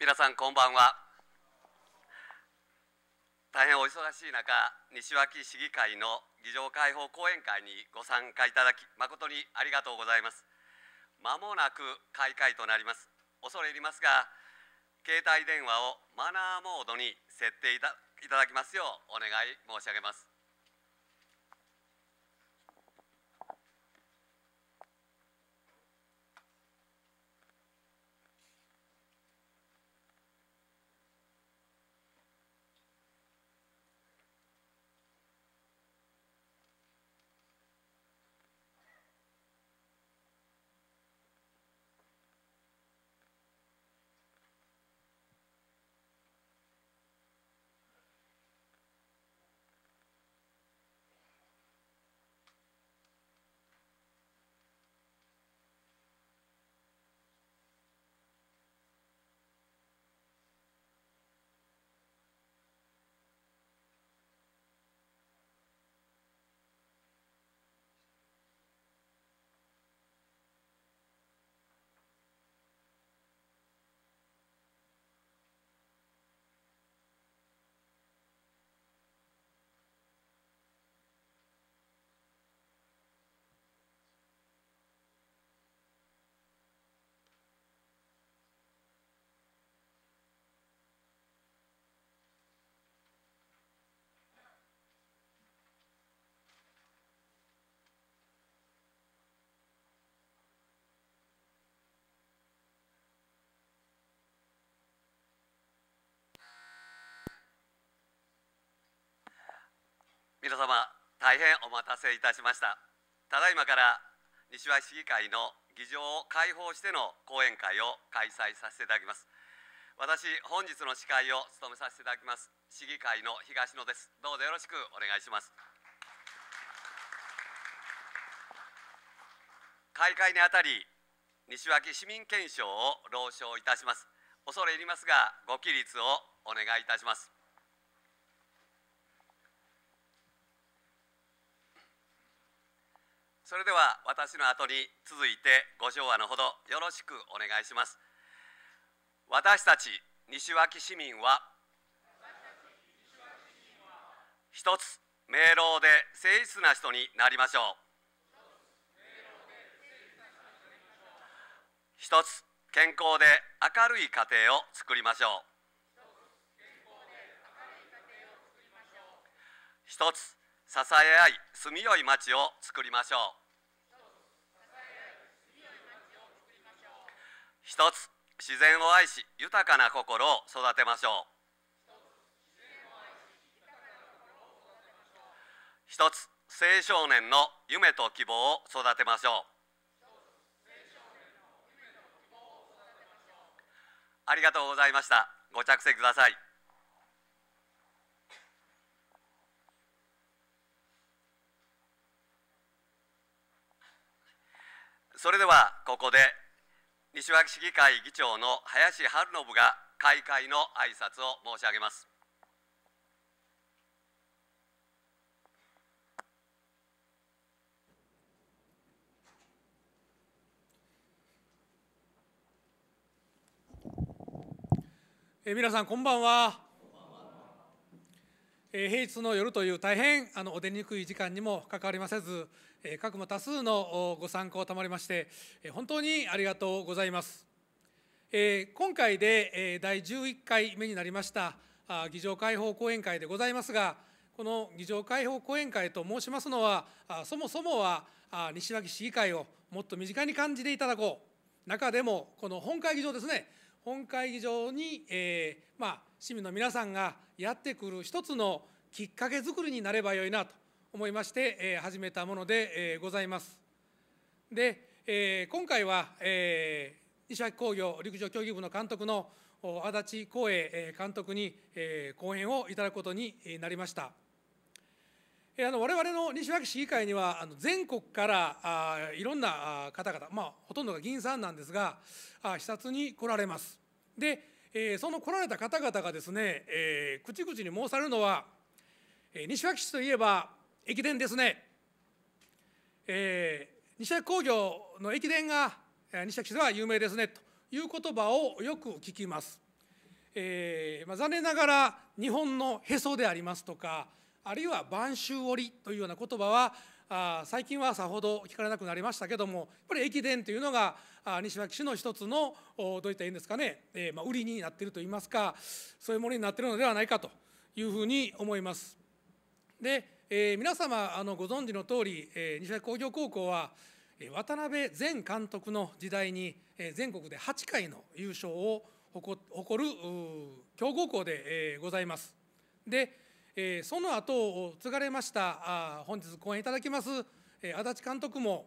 皆さんこんばんは大変お忙しい中西脇市議会の議場開放講演会にご参加いただき誠にありがとうございますまもなく開会となります恐れ入りますが携帯電話をマナーモードに設定いただきますようお願い申し上げます皆様大変お待たせいたしましたただいまから西和市議会の議場を開放しての講演会を開催させていただきます私本日の司会を務めさせていただきます市議会の東野ですどうぞよろしくお願いします開会にあたり西脇市民憲章を朗唱いたします恐れ入りますがご起立をお願いいたしますそれでは私の後に続いてご唱和のほどよろしくお願いします私たち西脇市民は一つ明朗で誠実な人になりましょう一つ健康で明るい家庭を作りましょう一つ支え合い住みよい町を作りましょう一つ自然を愛し豊かな心を育てましょう一つ青少年の夢と希望を育てましょうありがとうございました。ご着席ください。それではここで西脇市議会議長の林春信が開会の挨拶を申し上げます。え皆さんこんばんは。え平日の夜という大変あのお出にくい時間にもかかわりませず、各も多数のご参考を賜りまして本当にありがとうございます今回で第11回目になりました議場開放講演会でございますがこの議場開放講演会と申しますのはそもそもは西脇市議会をもっと身近に感じていただこう中でもこの本会議場ですね本会議場に、えーまあ、市民の皆さんがやってくる一つのきっかけ作りになればよいなと思いまして、えー、始めたもので、えー、ございます。で、えー、今回は、えー、西脇工業陸上競技部の監督の足立光栄監督に、えー、講演をいただくことになりました。あの我々の西脇市議会にはあの全国からあいろんな方々、まあ、ほとんどが議員さんなんですがあ視察に来られます。で、えー、その来られた方々がですね、えー、口々に申されるのは、えー、西脇市といえば駅伝ですね、えー、西脇工業の駅伝が西崎市では有名ですねという言葉をよく聞きます。えーまあ、残念ながら日本のへそでありますとかあるいは播州織というような言葉はあ最近はさほど聞かれなくなりましたけどもやっぱり駅伝というのがあ西脇市の一つのどういった縁んですかね、えーまあ、売りになっているといいますかそういうものになっているのではないかというふうに思います。でえー、皆様あのご存知の通り、えー、西脇工業高校は渡辺前監督の時代に、えー、全国で8回の優勝を誇る強豪校で、えー、ございます。で、えー、その後継がれましたあ本日講演いただきます、えー、足立監督も、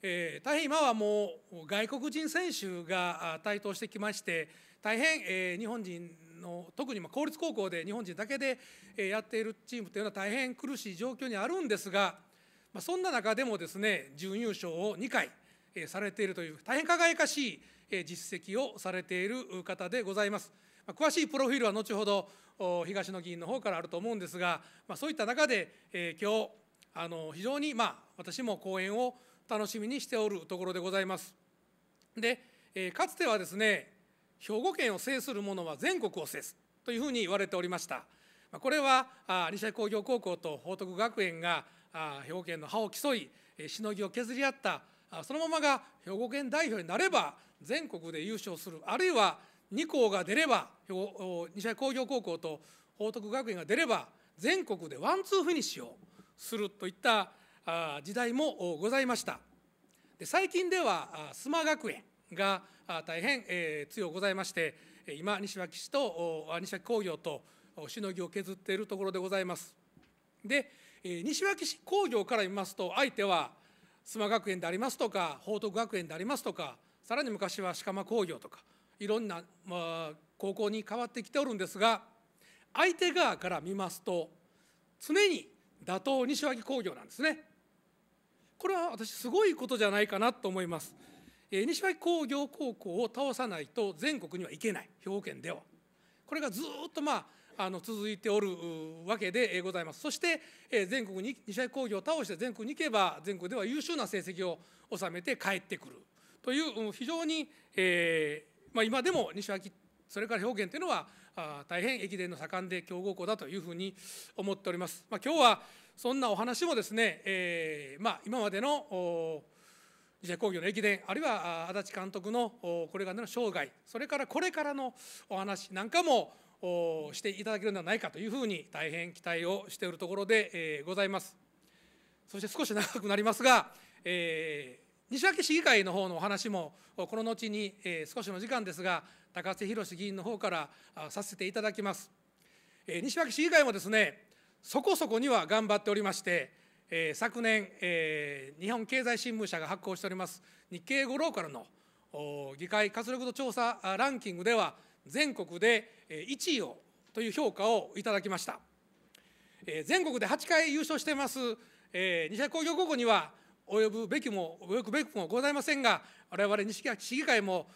えー、大変今はもう外国人選手が台頭してきまして大変、えー、日本人の特に公立高校で日本人だけでやっているチームというのは大変苦しい状況にあるんですが、まあ、そんな中でもですね準優勝を2回されているという大変輝かしい実績をされている方でございます。詳しいプロフィールは後ほど東野議員の方からあると思うんですが、まあ、そういった中で、えー、今日あの非常に、まあ、私も講演を楽しみにしておるところでございます。で、えー、かつてはですね兵庫県を制する者は全国を制すというふうに言われておりましたこれは西谷工業高校と報徳学園が兵庫県の歯を競いしのぎを削り合ったそのままが兵庫県代表になれば全国で優勝するあるいは2校が出れば西谷工業高校と報徳学園が出れば全国でワンツーフィニッシュをするといった時代もございました。で最近では須磨学園が大変強ございまして、今、西脇市と西脇工業としのぎを削っているところでございます。で、西脇市工業から見ますと、相手は須磨学園でありますとか、報徳学園でありますとか、さらに昔は鹿間工業とか、いろんな、高校に変わってきておるんですが、相手側から見ますと、常に打倒西脇工業なんですね。これは私、すごいことじゃないかなと思います。西脇工業高校を倒さないと全国には行けない兵庫県ではこれがずっとまああの続いておるわけでございますそして、え全国に西脇工業を倒して全国に行けば全国では優秀な成績を収めて帰ってくるという非常に、えー、まあ、今でも西脇それから兵庫県というのは大変駅伝の盛んで強豪校だというふうに思っております。まあ、今日はそんなお話もですね、えー、まあ、今までの自社工業の駅伝あるいは足立監督のこれからの生涯それからこれからのお話なんかもしていただけるのではないかというふうに大変期待をしているところでございます。そして少し長くなりますが、えー、西脇市議会の方のお話もこの後に、え少しの時間ですが高瀬宏議員の方からさせていただきます、え西脇市議会もですねそこそこには頑張っておりまして昨年、日本経済新聞社が発行しております日経五ローカルの議会活力度調査ランキングでは全国で1位をという評価をいただきました、全国で8回優勝しています、えー、西工業高校には及ぶべきも及ぶべきもございませんが我々西市議会も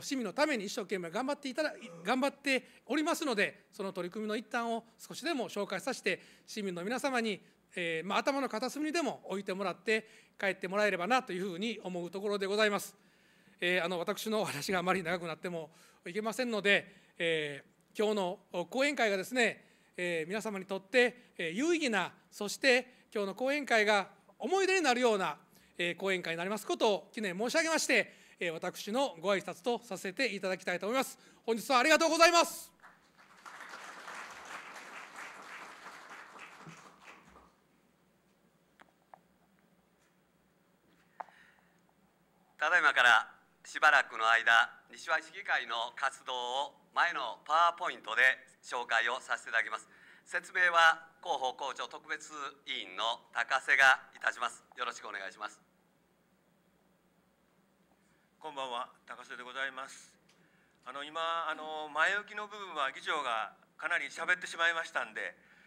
市民のために一生懸命頑張っていただ頑張っておりますのでその取り組みの一端を少しでも紹介させて市民の皆様にえー、まあ、頭の片隅にでも置いてもらって帰ってもらえればなというふうに思うところでございます。えー、あの私の話があまり長くなってもいけませんので、えー、今日の講演会がですね、えー、皆様にとって、え有意義なそして今日の講演会が思い出になるような、え講演会になりますことを記念申し上げまして、え私のご挨拶とさせていただきたいと思います。本日はありがとうございます。ただいまからしばらくの間西和市議会の活動を前のパワーポイントで紹介をさせていただきます説明は広報広聴特別委員の高瀬がいたしますよろしくお願いしますこんばんは高瀬でございますあの今あの前置きの部分は議長がかなり喋ってしまいましたんで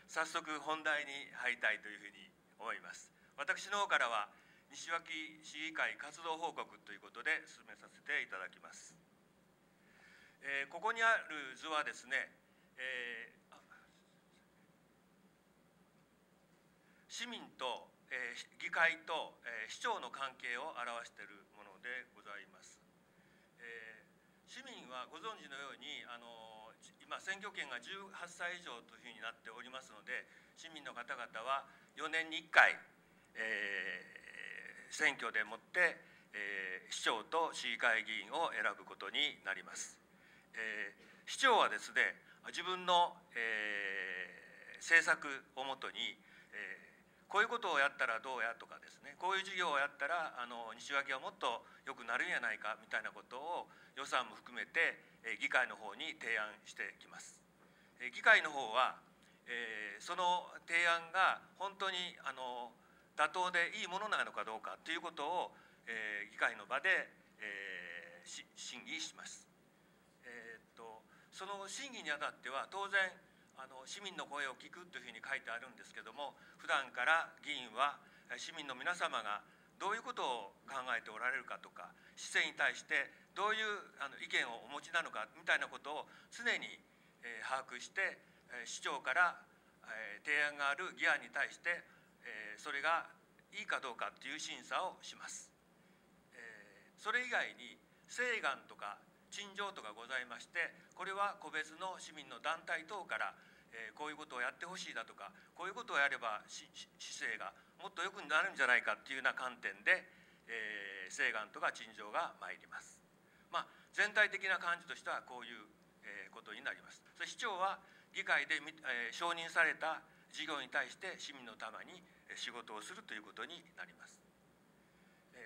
早速本題に入りたいというふうに思います私の方からは西脇市議会活動報告ということで進めさせていただきます。えー、ここにある図はですね、えー、市民と、えー、議会と、えー、市長の関係を表しているものでございます。えー市民はご存知のようにあの今選挙権が18歳以上というふうになっておりますので市民の方々は4年に1回、えー、選挙でもって、え市長と市議会議員を選ぶことになります。え市長はですね自分の、え政策をもとに、えこういうことをやったらどうやとかですねこういう事業をやったらあの西脇はもっと良くなるんやないかみたいなことを予算も含めて、え議会の方に提案してきます。え議会の方は、えその提案が本当にあの妥当でいいものなのかどうかということを、えー、議会の場で、えー、審議します。えー、っとその審議にあたっては当然あの市民の声を聞くというふうに書いてあるんですけども普段から議員は市民の皆様がどういうことを考えておられるかとか市政に対してどういうあの意見をお持ちなのかみたいなことを常に、え把握して市長から、え提案がある議案に対してえそれがいいかどうかっていう審査をします、えそれ以外に請願とか陳情とかございましてこれは個別の市民の団体等から、えこういうことをやってほしいだとかこういうことをやれば市政がもっと良くなるんじゃないかっていうような観点で、え請願とか陳情が参ります。まあ、全体的な感じとしてはこういう、えことになります。そ市長は議会で、え承認された事業に対して市民のために仕事をするということになります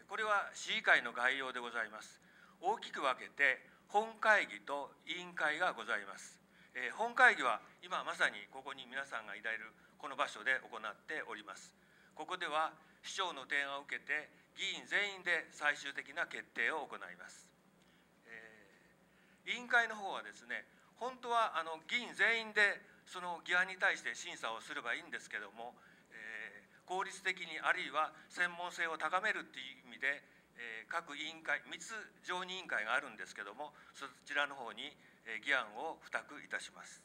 これは市議会の概要でございます大きく分けて本会議と委員会がございます本会議は今まさにここに皆さんがいられるこの場所で行っておりますここでは市長の提案を受けて議員全員で最終的な決定を行います、委員会の方はですね本当はあの議員全員でその議案に対して審査をすればいいんですけども効率的にあるいは専門性を高めるっていう意味で、え各委員会3つ常任委員会があるんですけどもそちらの方に、え議案を付託いたします。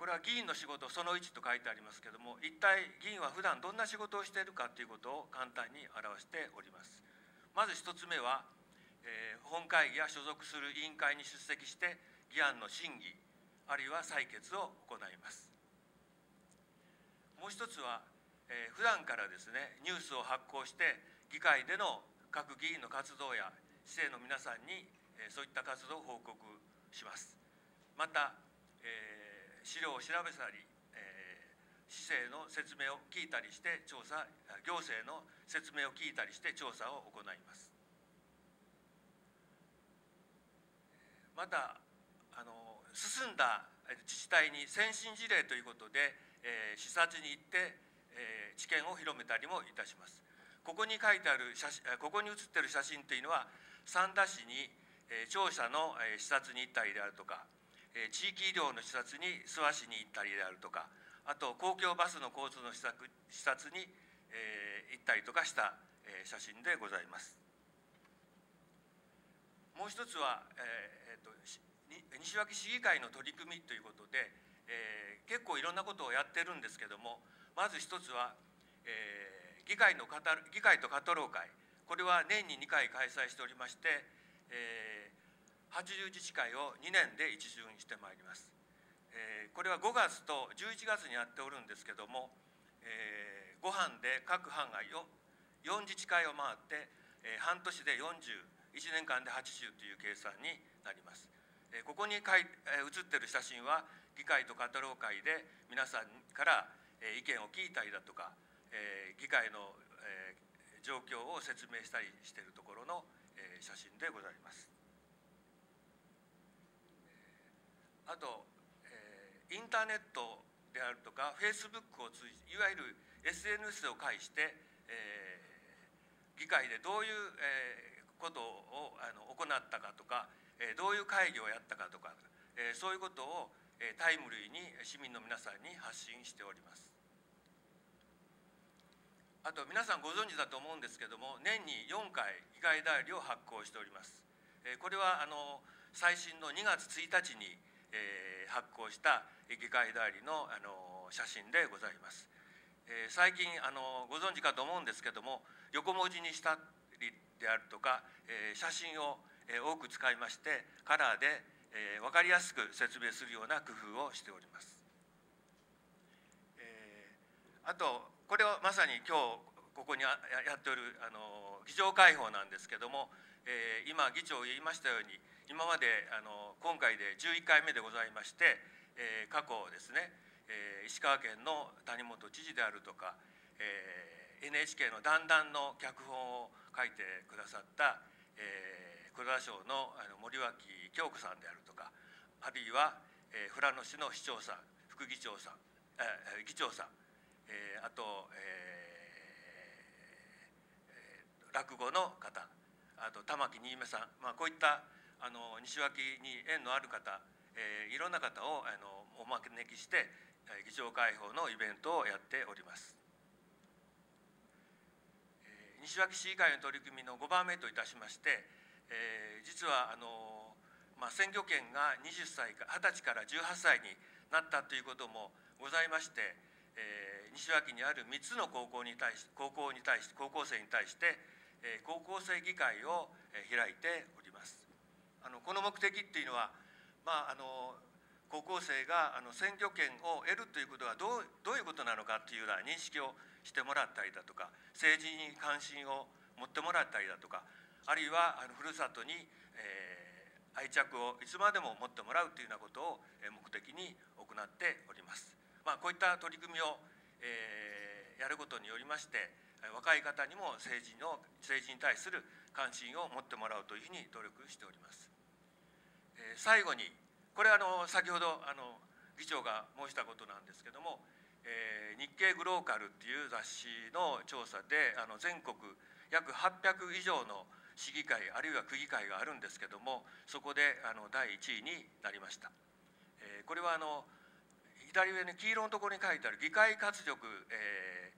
これは議員の仕事その1と書いてありますけども一体議員は普段どんな仕事をしているかということを簡単に表しております。まず1つ目は、え本会議や所属する委員会に出席して議案の審議あるいは採決を行います。もう一つは、えー、普段からですねニュースを発行して議会での各議員の活動や市政の皆さんに、えー、そういった活動を報告しますまた、えー、資料を調べたり、えー、市政の説明を聞いたりして調査行政の説明を聞いたりして調査を行いますまたあの進んだ自治体に先進事例ということでえー、視察に行って、えー、知見を広めたりもいたします。ここに書いてある写真ここに写ってる写真というのは三田市に、えー、庁舎の、えー、視察に行ったりであるとか、えー、地域医療の視察に諏訪市に行ったりであるとかあと公共バスの交通の視察視察に、えー、行ったりとかした、えー、写真でございます。もう一つは、えー、えーと西脇市議会の取り組みということで、えー、結構いろんなことをやってるんですけどもまず一つは、えー、議会の議会とカタロー会これは年に2回開催しておりまして、えー、80自治会を2年で一巡してまいります、えー、これは5月と11月にやっておるんですけども、えー、で各班がを4自治会を回って、えー、半年で401年間で80という計算になります、えー、ここにえー、写ってる写真は議会とか討論会で皆さんから意見を聞いたりだとか議会の状況を説明したりしているところの写真でございます。あとインターネットであるとかフェイスブックを通じいわゆる SNS を介して、え議会でどういう、えことをあの行ったかとか、えどういう会議をやったかとか、えそういうことをタイムリーに市民の皆さんに発信しておりますあと皆さんご存知だと思うんですけども年に4回議会代理を発行しておりますこれはあの最新の2月1日に発行した議会代理のあの写真でございます最近あのご存知かと思うんですけども横文字にしたりであるとか写真を多く使いましてカラーでえー、分かりやすく説明するような工夫をしております。えー、あとこれをまさに今日ここにやっておるあの議場開放なんですけども、えー、今議長言いましたように今まであの今回で11回目でございまして、えー、過去ですね、えー、石川県の谷本知事であるとか、えー、NHK の「だんだん」の脚本を書いてくださった、えー、黒田省のあの森脇京子さんであるあるいは、え富良野市の市長さん副議長さん、え議長さん、えあと、えー、落語の方あと玉木新芽さん、まあ、こういったあの西脇に縁のある方、えー、いろんな方をあのお招きして議長会報のイベントをやっております。西脇市議会の取り組みの5番目といたしまして、えー、実はあのまあ、選挙権が20歳か20歳から18歳になったということもございまして、えー、西脇にある3つの高校に対し高校に対して高校生に対して、えー、高校生議会を開いております。あのこの目的っていうのは、まあ、あの高校生があの選挙権を得るということはどうどういうことなのかっていうような認識をしてもらったりだとか政治に関心を持ってもらったりだとかあるいはあのふるさとに、えー愛着をいつまでも持ってもらうというようなことを目的に行っております。まあ、こういった取り組みを、えー、やることによりまして若い方にも政治の政治に対する関心を持ってもらうというふうに努力しております。えー、最後にこれあの先ほどあの議長が申したことなんですけどもえー、日経グローカルっていう雑誌の調査であの全国約800以上の市議会あるいは区議会があるんですけどもそこであの第1位になりました、えー、これはあの左上の黄色のところに書いてある議会活力、えー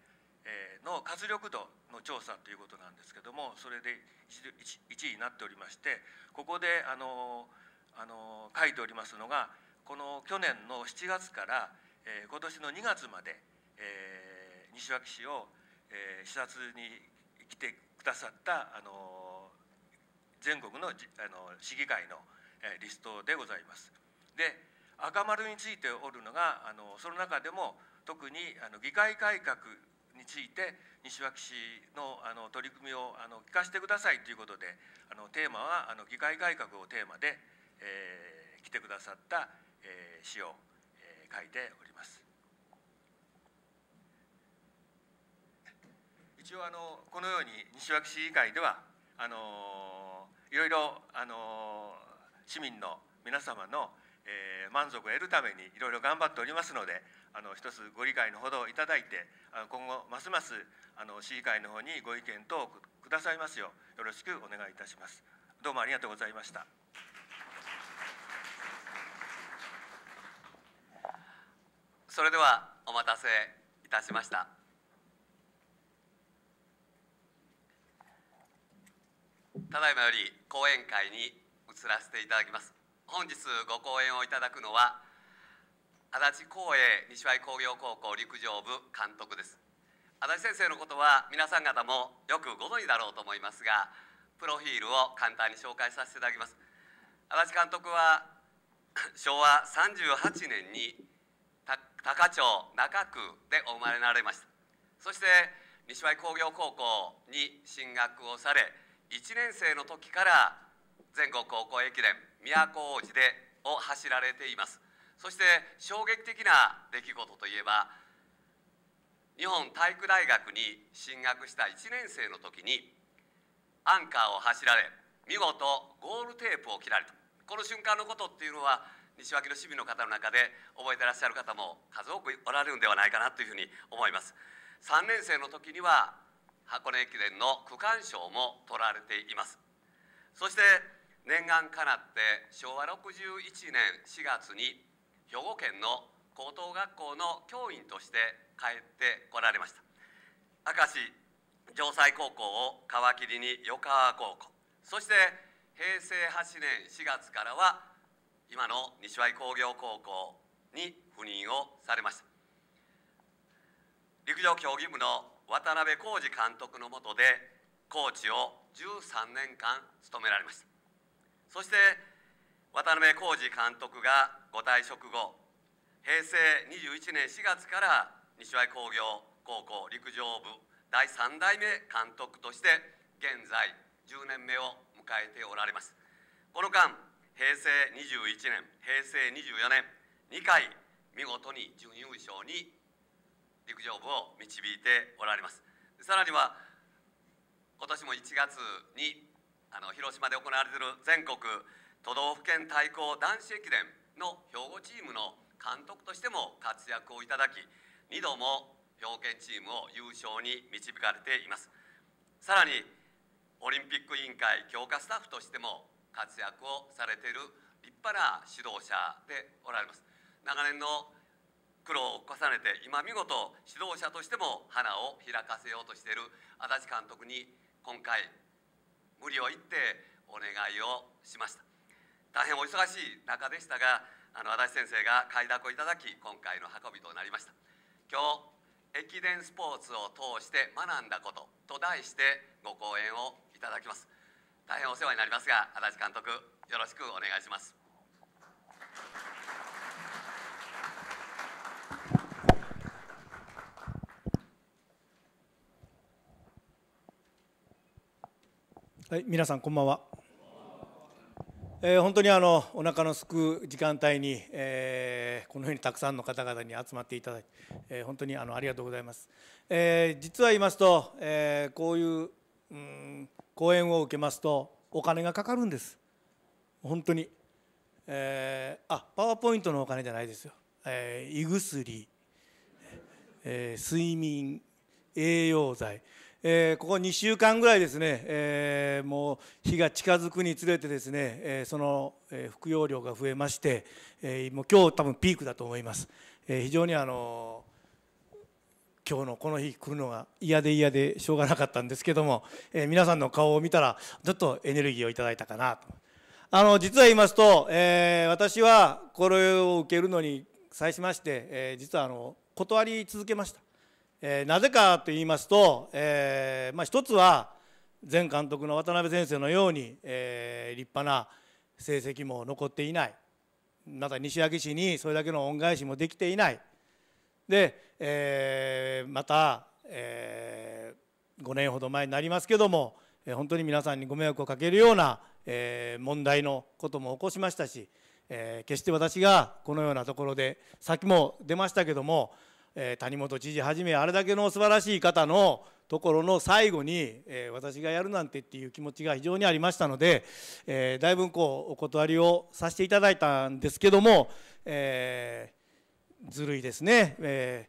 の活力度の調査ということなんですけどもそれで 1, 1位になっておりましてここであのあの書いておりますのがこの去年の7月から、えー、今年の2月まで、えー、西脇市を、えー、視察に来てくださったあの全国のあの市議会の、えー、リストでございます。で赤丸についておるのがあのその中でも特にあの議会改革について西脇市のあの取り組みをあの聞かせてくださいということであのテーマはあの議会改革をテーマで、えー、来てくださった、えー、詩を、えー、書いております。一応あのこのように西脇市議会ではあのいろいろ、あの市民の皆様の、えー、満足を得るためにいろいろ頑張っておりますのであの一つご理解のほどいただいて今後ますますあの市議会の方にご意見等くださいますようよろしくお願いいたします。どうもありがとうございました。それではお待たせいたしました。ただいまより講演会に移らせていただきます本日ご講演をいただくのは足立光栄西和工業高校陸上部監督です足立先生のことは皆さん方もよくご存知だろうと思いますがプロフィールを簡単に紹介させていただきます足立監督は昭和38年に高町中区でお生まれになられましたそして西和工業高校に進学をされ1年生の時から全国高校駅伝都大路でを走られていますそして衝撃的な出来事といえば日本体育大学に進学した1年生の時にアンカーを走られ見事ゴールテープを切られたこの瞬間のことっていうのは西脇の市民の方の中で覚えてらっしゃる方も数多くおられるんではないかなというふうに思います3年生の時には箱根駅伝の区間賞も取られていますそして念願かなって昭和61年4月に兵庫県の高等学校の教員として帰ってこられました明石城西高校を皮切りに横川高校そして平成8年4月からは今の西脇工業高校に赴任をされました陸上競技部の渡辺浩二監督の下でコーチを13年間務められましたそして渡辺浩二監督がご退職後平成21年4月から西脇工業高校陸上部第3代目監督として現在10年目を迎えておられますこの間平成21年平成24年2回見事に準優勝に陸上部を導いておられますさらには今年も1月にあの広島で行われている全国都道府県対抗男子駅伝の兵庫チームの監督としても活躍をいただき2度も兵庫県チームを優勝に導かれていますさらにオリンピック委員会強化スタッフとしても活躍をされている立派な指導者でおられます長年の苦労を重ねて今見事指導者としても花を開かせようとしている足立監督に今回無理を言ってお願いをしました大変お忙しい中でしたがあの足立先生が快諾をいただき今回の運びとなりました今日駅伝スポーツを通して学んだことと題してご講演をいただきます大変お世話になりますが足立監督よろしくお願いしますはい、皆さんこんばんは。えー、本当にあのお腹のすく時間帯に、えー、このようにたくさんの方々に集まっていただいて、えー、本当にあのありがとうございます。えー、実は言いますと、えー、こういう、うん、講演を受けますとお金がかかるんです。本当に、えー、あパワーポイントのお金じゃないですよ。えー、胃薬、えー、睡眠、栄養剤。えー、ここ2週間ぐらいですね、えー、もう日が近づくにつれてですね、えー、その、え服用量が増えまして、えー、もう今日多分ピークだと思います、えー、非常にあの今日のこの日来るのが嫌で嫌でしょうがなかったんですけども、えー、皆さんの顔を見たらちょっとエネルギーをいただいたかなとあの実は言いますと、えー、私はこれを受けるのに際しまして、えー、実はあの断り続けましたえー、なぜかと言いますと、えーまあ、一つは前監督の渡辺先生のように、えー、立派な成績も残っていないまた西脇市にそれだけの恩返しもできていないで、えー、また、えー、5年ほど前になりますけども本当に皆さんにご迷惑をかけるような、えー、問題のことも起こしましたし、えー、決して私がこのようなところで先も出ましたけどもえー、谷本知事はじめあれだけの素晴らしい方のところの最後に、えー、私がやるなんてっていう気持ちが非常にありましたので、えー、だいぶこうお断りをさせていただいたんですけども、えー、ずるいですね、え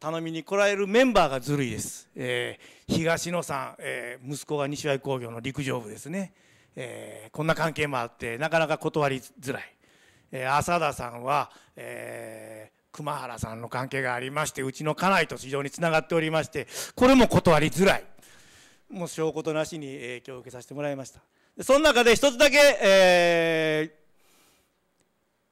頼みに来られるメンバーがずるいです、え東野さん、え息子が西脇工業の陸上部ですね、えこんな関係もあってなかなか断りづらい、え浅田さんは、えー熊原さんの関係がありまして、うちの家内と非常につながっておりまして、これも断りづらい。もう証拠となしに影響を受けさせてもらいました。その中で一つだけ、え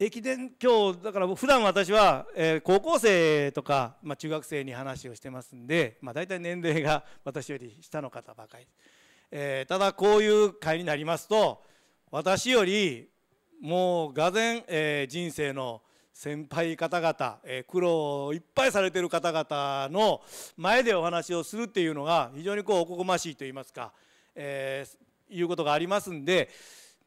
ー、駅伝今日だから普段私は、えー、高校生とか、まあ、中学生に話をしてますんで、まあ、大体年齢が私より下の方ばかり、えー、ただこういう会になりますと私よりもうがぜん、えー、人生の先輩方々、え苦労をいっぱいされてる方々の前でお話をするっていうのが非常にこうおこがましいと言いますか、えー、いうことがありますんで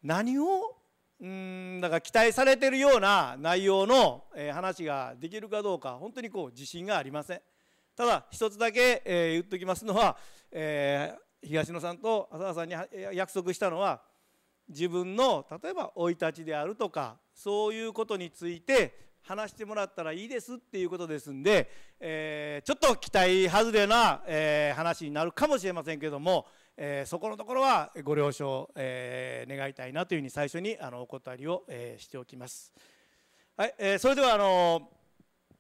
何をうんだから期待されてるような内容の、え話ができるかどうか本当にこう自信がありませんただ一つだけ、え言っときますのは、えー、東野さんと浅田さんに約束したのは自分の例えば生い立ちであるとかそういうことについて話してもらったらいいですっていうことですんで、えー、ちょっと期待外れな、えー、話になるかもしれませんけども、えー、そこのところはご了承、え願いたいなというふうに最初にあのお断りを、えしておきます。はいえそれではあの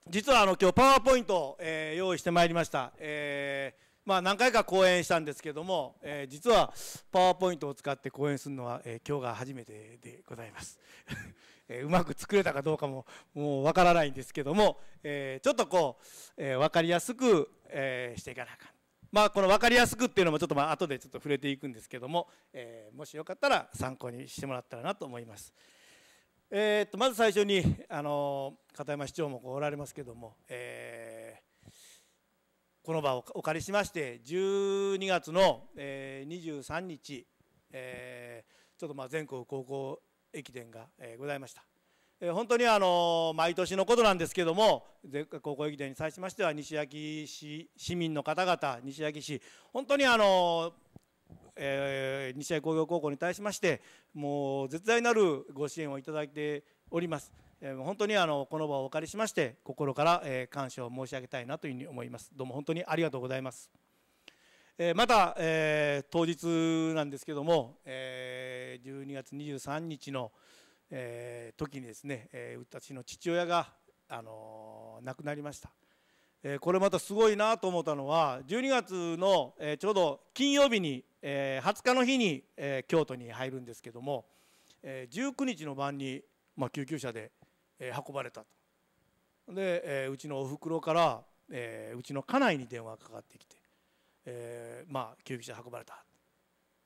実はあの今日パワーポイントを、え用意してまいりました。えーまあ、何回か講演したんですけども、えー、実はパワーポイントを使って講演するのは、えー、今日が初めてでございます。えー、うまく作れたかどうかももうわからないんですけども、えちょっとこう、え分かりやすく、えしていかなあかん。まあ、この分かりやすくっていうのもちょっとまあ後でちょっと触れていくんですけども、えもしよかったら参考にしてもらったらなと思います。えー、とまず最初に、あの片山市長もおられますけども、えこの場をお借りしまして12月の、え23日、えちょっとまあ全国高校駅伝が、えございました、え本当にあの毎年のことなんですけども全国高校駅伝に際しましては西秋市市民の方々西秋市本当にあのえー、西脇工業高校に対しましてもう絶大なるご支援をいただいております。本当にあのこの場をお借りしまして心から感謝を申し上げたいなというふうに思いますどうも本当にありがとうございますまた、えー、当日なんですけども、えー、12月23日の、えー、時にですね、えー、私の父親が、あの亡くなりました、えー、これまたすごいなと思ったのは12月の、えー、ちょうど金曜日に、えー、20日の日に、えー、京都に入るんですけども、えー、19日の晩に、まあ、救急車でえー、運ばれたとで、えー、うちのおふくろから、えー、うちの家内に電話がかかってきて、えー、まあ救急車運ばれた、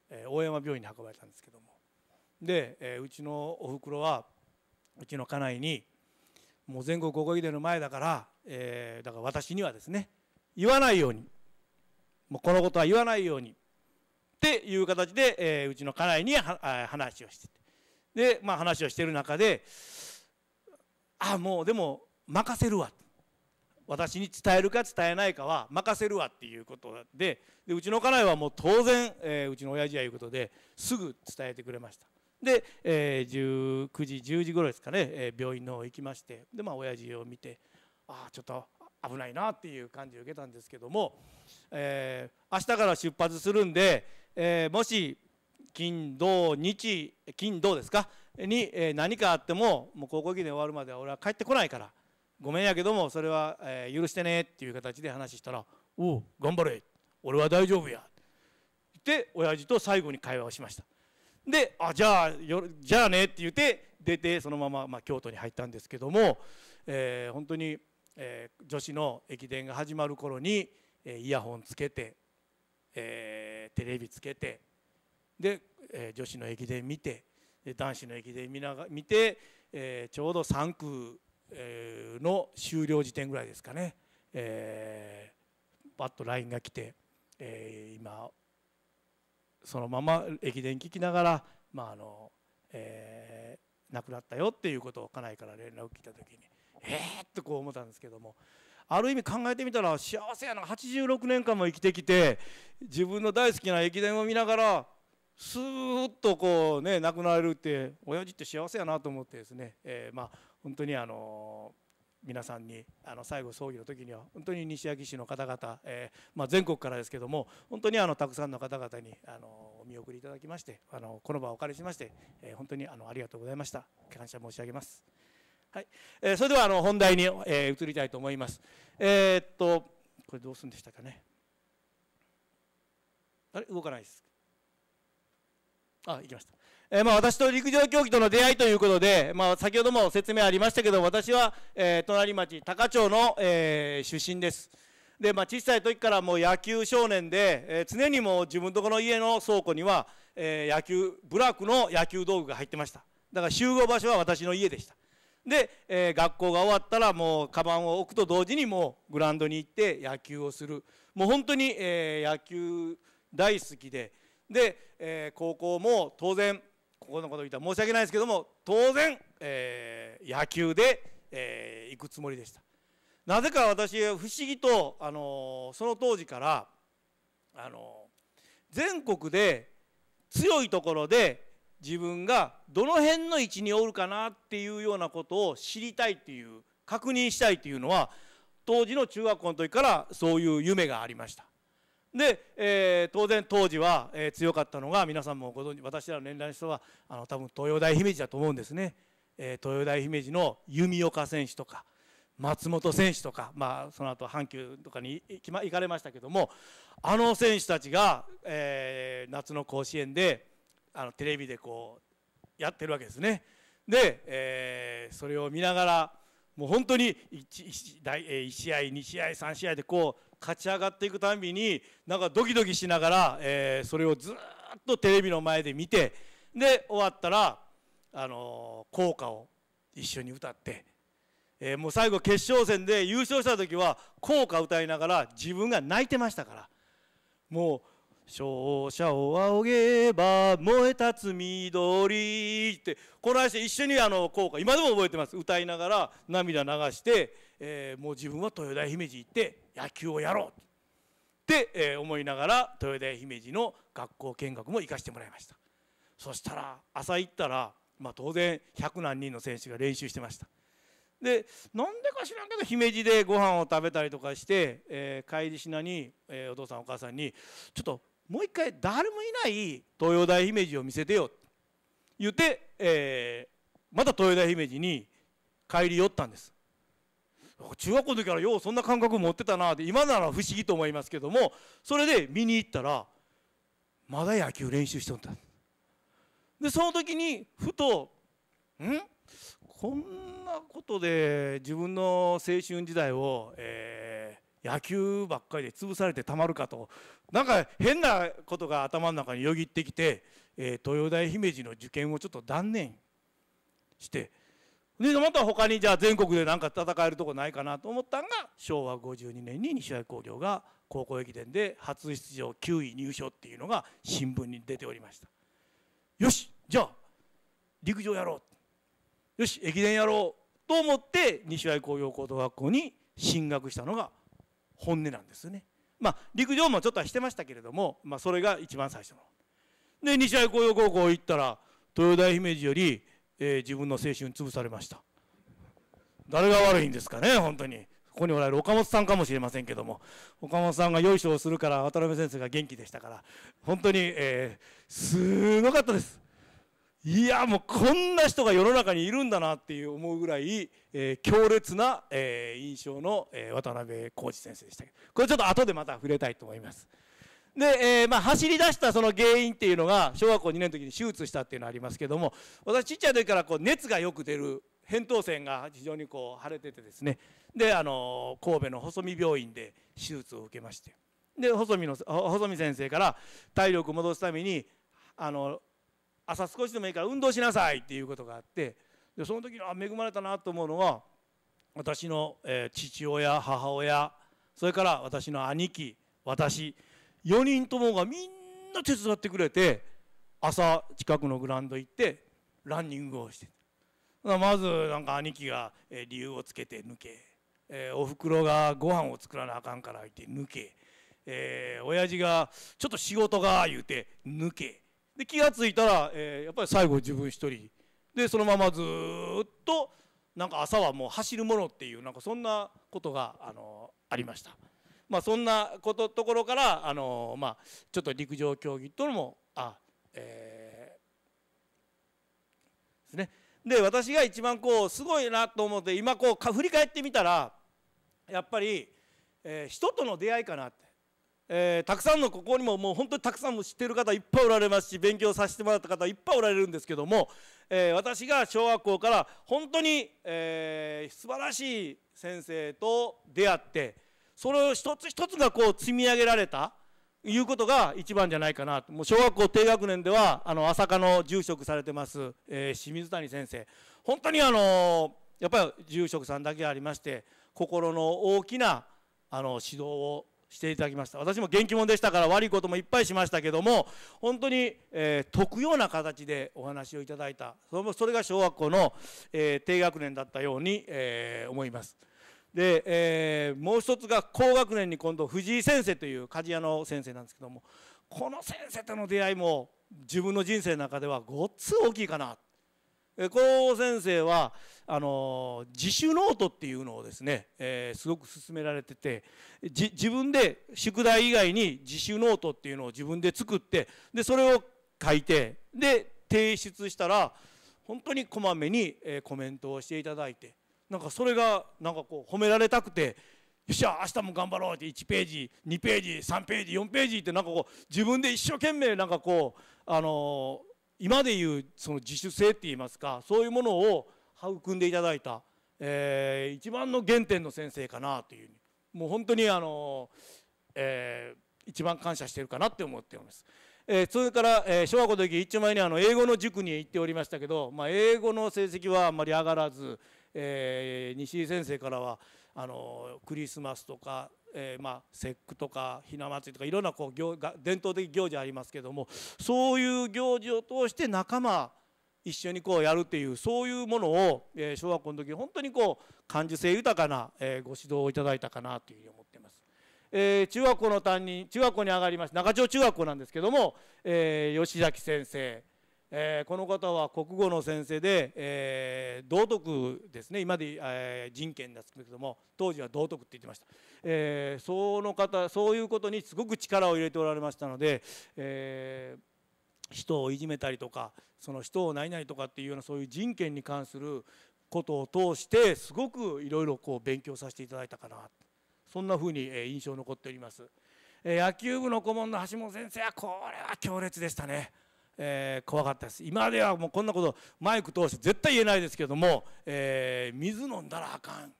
えー、大山病院に運ばれたんですけどもで、えー、うちのおふくろはうちの家内に「もう全国高校駅での前だから、えー、だから私にはですね言わないようにもうこのことは言わないように」っていう形で、えー、うちの家内に話をしててで、まあ、話をしてる中であもうでも任せるわ私に伝えるか伝えないかは任せるわっていうことででうちの家内はもう当然、えー、うちの親父やいうことですぐ伝えてくれましたで、えー、19時10時頃ですかね、えー、病院の方行きましてでまあ親父を見てああちょっと危ないなっていう感じを受けたんですけども、えー、明日から出発するんで、えー、もし金土日金土ですか、に何かあってももう高校駅伝終わるまでは俺は帰ってこないからごめんやけどもそれは許してねっていう形で話したら「おお頑張れ俺は大丈夫や」って親父と最後に会話をしましたで「あじゃあよじゃあね」って言って出てそのまま、まあ、京都に入ったんですけども、えー、本当に、えー、女子の駅伝が始まる頃に、えイヤホンつけて、えー、テレビつけてで、えー、女子の駅伝見て。男子の駅で見なが見て、えー、ちょうど3区、えー、の終了時点ぐらいですかね、えー、バッと LINE が来て、えー、今そのまま駅伝聞きながら、まああのえー、亡くなったよっていうことを家内から連絡来た時にえーっとこう思ったんですけども。ある意味考えてみたら幸せやな86年間も生きてきて自分の大好きな駅伝を見ながらスーッとこうね亡くなれるって親父って幸せやなと思ってですね、えー、まあ本当にあの皆さんにあの最後葬儀の時には本当に西脇市の方々、えー、まあ、全国からですけども本当にあのたくさんの方々にあのお見送りいただきましてあのこの場をお借りしまして、えー、本当にあのありがとうございました感謝申し上げます。はいえー、それではあの本題に、え移りたいと思います。えっとこれどうするんでしたかねあれ動かないです。あ、行きました。えー、まあ、私と陸上競技との出会いということで、まあ、先ほども説明ありましたけど、私は、えー、隣町高町の、えー、出身です。で、まあ、小さい時からもう野球少年で、え常にもう自分とこの家の倉庫には、え野球、ブラックの野球道具が入ってました。だから集合場所は私の家でした。で、え学校が終わったらもうカバンを置くと同時にもうグラウンドに行って野球をするもう本当に、え野球大好きで、で、えー、高校も当然ここのこと言ったら申し訳ないですけども当然、えー、野球で、えー、行くつもりでしたなぜか私不思議と、あのー、その当時から、あのー、全国で強いところで自分がどの辺の位置におるかなっていうようなことを知りたいっていう確認したいっていうのは当時の中学校の時からそういう夢がありましたで、えー、当然当時は、えー、強かったのが皆さんもご存知私らの年代の人はあの多分東洋大姫路だと思うんですね、えー、東洋大姫路の弓岡選手とか松本選手とか、まあ、その後阪急とかに行かれましたけどもあの選手たちが、えー、夏の甲子園であのテレビでこうやってるわけですね。で、えー、それを見ながらもう本当に 1, 1, 1試合2試合3試合でこう。勝ち上がっていくたびになんかドキドキしながら、えー、それをずっとテレビの前で見てで終わったら、あのー、効果を一緒に歌って、えー、もう最後決勝戦で優勝した時は効果歌いながら自分が泣いてましたからもう「勝者を仰げば燃え立つ緑」ってこの話一緒にあの効果今でも覚えてます歌いながら涙流して、えー、もう自分は豊田姫路行って。野球をやろうって思いながら豊田姫路の学校見学も行かせてもらいましたそしたら朝行ったら、まあ、当然百何人の選手が練習してましたでなんでか知らんけど姫路でご飯を食べたりとかして、えー、帰りしなに、えー、お父さんお母さんにちょっともう一回誰もいない東洋大姫路を見せてよ言って、えー、また東洋大姫路に帰り寄ったんです中学校の時からようそんな感覚持ってたなって今なら不思議と思いますけどもそれで見に行ったらまだ野球練習しとったでその時にふと「んこんなことで自分の青春時代を、えー、野球ばっかりで潰されてたまるか」となんか変なことが頭の中によぎってきて、えー、大姫路の受験をちょっと断念して。でまた他にじゃあ全国で何か戦えるとこないかなと思ったんが昭和52年に西脇工業が高校駅伝で初出場9位入賞っていうのが新聞に出ておりましたよしじゃあ陸上やろうよし駅伝やろうと思って西脇工業高等学校に進学したのが本音なんですねまあ陸上もちょっとはしてましたけれども、まあ、それが一番最初ので西脇工業高校行ったら豊田姫路よりえー、自分の青春潰されました誰が悪いんですかね本当にここにおられる岡本さんかもしれませんけども岡本さんがよいしょをするから渡辺先生が元気でしたから本当に、えー、すごかったですいやもうこんな人が世の中にいるんだなっていう思うぐらい、えー、強烈な、えー、印象の、えー、渡辺浩二先生でしたこれちょっと後でまた触れたいと思います。で、えー、まあ、走り出したその原因っていうのが小学校2年の時に手術したっていうのありますけども私ちっちゃい時からこう熱がよく出る扁桃腺が非常にこう腫れててですねで、あの神戸の細見病院で手術を受けましてで細見の細見先生から体力戻すためにあの朝少しでもいいから運動しなさいっていうことがあってでその時にあ恵まれたなと思うのは私の、えー、父親母親それから私の兄貴私4人ともがみんな手伝ってくれて朝近くのグラウンド行ってランニングをしてまずなんか兄貴が理由をつけて抜け、えー、おふくろがご飯を作らなあかんから言って抜け、えー、親父がちょっと仕事が言うて抜けで気が付いたら、えー、やっぱり最後自分一人でそのままずっとなんか朝はもう走るものっていうなんかそんなことがあのありました。まあ、そんなことところからあの、まあ、ちょっと陸上競技とのもあ、えー、ですね。で私が一番こうすごいなと思って今こう振り返ってみたらやっぱり、えー、人との出会いかなって、えー、たくさんのここにももう本当にたくさんも知ってる方いっぱいおられますし勉強させてもらった方いっぱいおられるんですけども、えー、私が小学校から本当に、えー、素晴らしい先生と出会って。その一つ一つがこう積み上げられたいうことが一番じゃないかなともう小学校低学年ではあの朝霞の住職されてます、えー、清水谷先生本当にあのやっぱり住職さんだけありまして心の大きなあの指導をしていただきました私も元気者でしたから悪いこともいっぱいしましたけども本当に、えー、得ような形でお話をいただいたそれもそれが小学校の、えー、低学年だったように、えー、思います。で、えー、もう一つが高学年に今度藤井先生という鍛冶屋の先生なんですけどもこの先生との出会いも自分の人生の中ではごっつ大きいかな高先生はあの自主ノートっていうのをですね、えー、すごく勧められてて自分で宿題以外に自主ノートっていうのを自分で作ってでそれを書いてで提出したら本当にこまめに、えコメントをしていただいてなんかそれがなんかこう褒められたくてよっしゃ明日も頑張ろうって1ページ2ページ3ページ4ページってなんかこう自分で一生懸命なんかこうあの今でいうその自主性って言いますかそういうものを育んでいただいた、えー、一番の原点の先生かなというもう本当にあの、えー、一番感謝してるかなって思っております。えー、それから、えー、小学校の時一丁前にあの英語の塾に行っておりましたけど、まあ、英語の成績はあんまり上がらず、えー、西井先生からはあのクリスマスとか、えー、まあ、節句とかひな祭りとかいろんなこう行が伝統的行事ありますけどもそういう行事を通して仲間一緒にこうやるっていうそういうものを、えー、小学校の時本当にこう感受性豊かな、えー、ご指導をいただいたかなというふうに思っています。えー、中学校の担任中学校に上がりました中町中学校なんですけども、え吉崎先生えー、この方は国語の先生で、えー、道徳ですね今で、えー、人権ですけども当時は道徳って言ってました、えー、その方そういうことにすごく力を入れておられましたので、えー、人をいじめたりとかその人を何々とかっていうようなそういう人権に関することを通してすごくいろいろこう勉強させていただいたかなそんなふうに印象に残っております野球部の顧問の橋本先生はこれは強烈でしたねえー、怖かったです今まではもうこんなことマイク通して絶対言えないですけども、えー、水飲んだらあかん、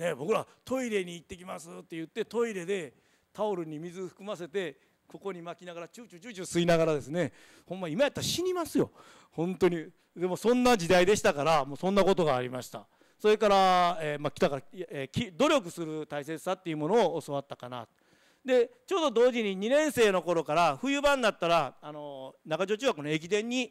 ね、僕らトイレに行ってきますって言ってトイレでタオルに水含ませてここに巻きながらチューチューチューチュー吸いながらですねほんま今やったら死にますよ本当にでもそんな時代でしたからもうそんなことがありましたそれから、えーまあ、来たから、えー、努力する大切さっていうものを教わったかなでちょうど同時に2年生の頃から冬場になったらあの中条中学の駅伝に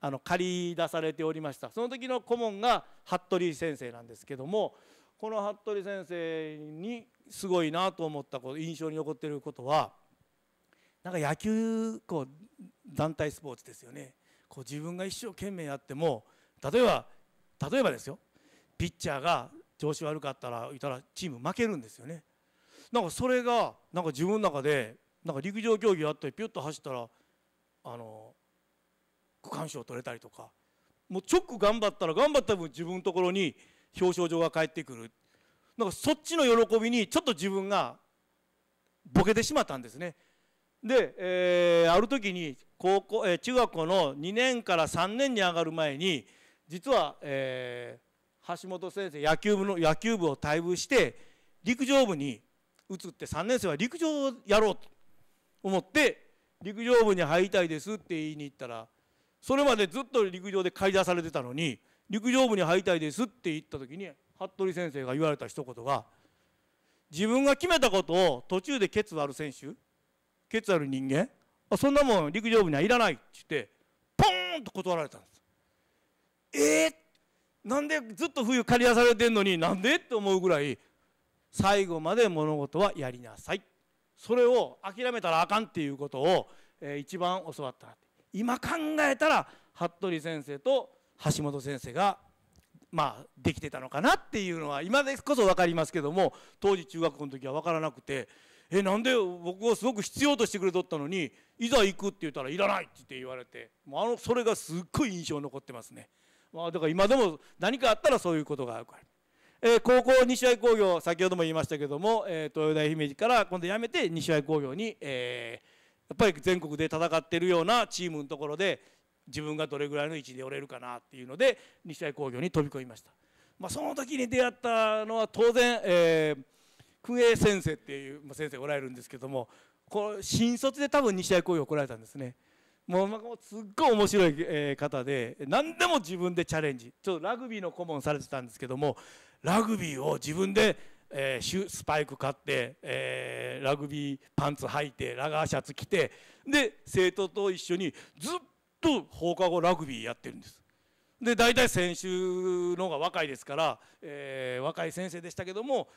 あの借り出されておりましたその時の顧問が服部先生なんですけどもこの服部先生にすごいなと思ったこと印象に残ってることはなんか野球こう団体スポーツですよねこう自分が一生懸命やっても例えば例えばですよピッチャーが調子悪かったらいたらチーム負けるんですよね。なんかそれがなんか自分の中でなんか陸上競技やってピュッと走ったらあの区間賞取れたりとかもう直頑張ったら頑張った分自分のところに表彰状が返ってくるなんかそっちの喜びにちょっと自分がボケてしまったんですね。で、えー、ある時に高校、えー、中学校の2年から3年に上がる前に実は、えー、橋本先生野球部の野球部を退部して陸上部に移って3年生は陸上をやろうと思って陸上部に入りたいですって言いに行ったらそれまでずっと陸上で買い出されてたのに陸上部に入りたいですって言った時に服部先生が言われた一言が自分が決めたことを途中でケツ割る選手ケツ割る人間そんなもん陸上部にはいらないって言ってポーンと断られたんです。えー、なんでずっと冬借り出されてんのになんでって思うぐらい最後まで物事はやりなさいそれを諦めたらあかんっていうことを、えー、一番教わった今考えたら服部先生と橋本先生がまあできてたのかなっていうのは今でこそ分かりますけども当時中学校の時は分からなくてえなんで僕をすごく必要としてくれとったのにいざ行くって言ったらいらないって言われてもうあのそれがすっごい印象に残ってますね、まあ、だから今でも何かあったらそういうことがあるからえー、高校西大工業先ほども言いましたけども、えー、洋大姫路から今度辞めて西大工業に、えー、やっぱり全国で戦ってるようなチームのところで自分がどれぐらいの位置で折れるかなっていうので西大工業に飛び込みました、まあ、その時に出会ったのは当然、えー、久江先生っていう、まあ、先生おられるんですけどもこう新卒で多分西大工業来られたんですね。もうすっごい面白い方で何でも自分でチャレンジちょっとラグビーの顧問されてたんですけどもラグビーを自分で、えー、スパイク買って、えー、ラグビーパンツ履いてラガーシャツ着てで生徒と一緒にずっと放課後ラグビーやってるんです。で大体先週のが若いですから、えー、若い先生でしたけども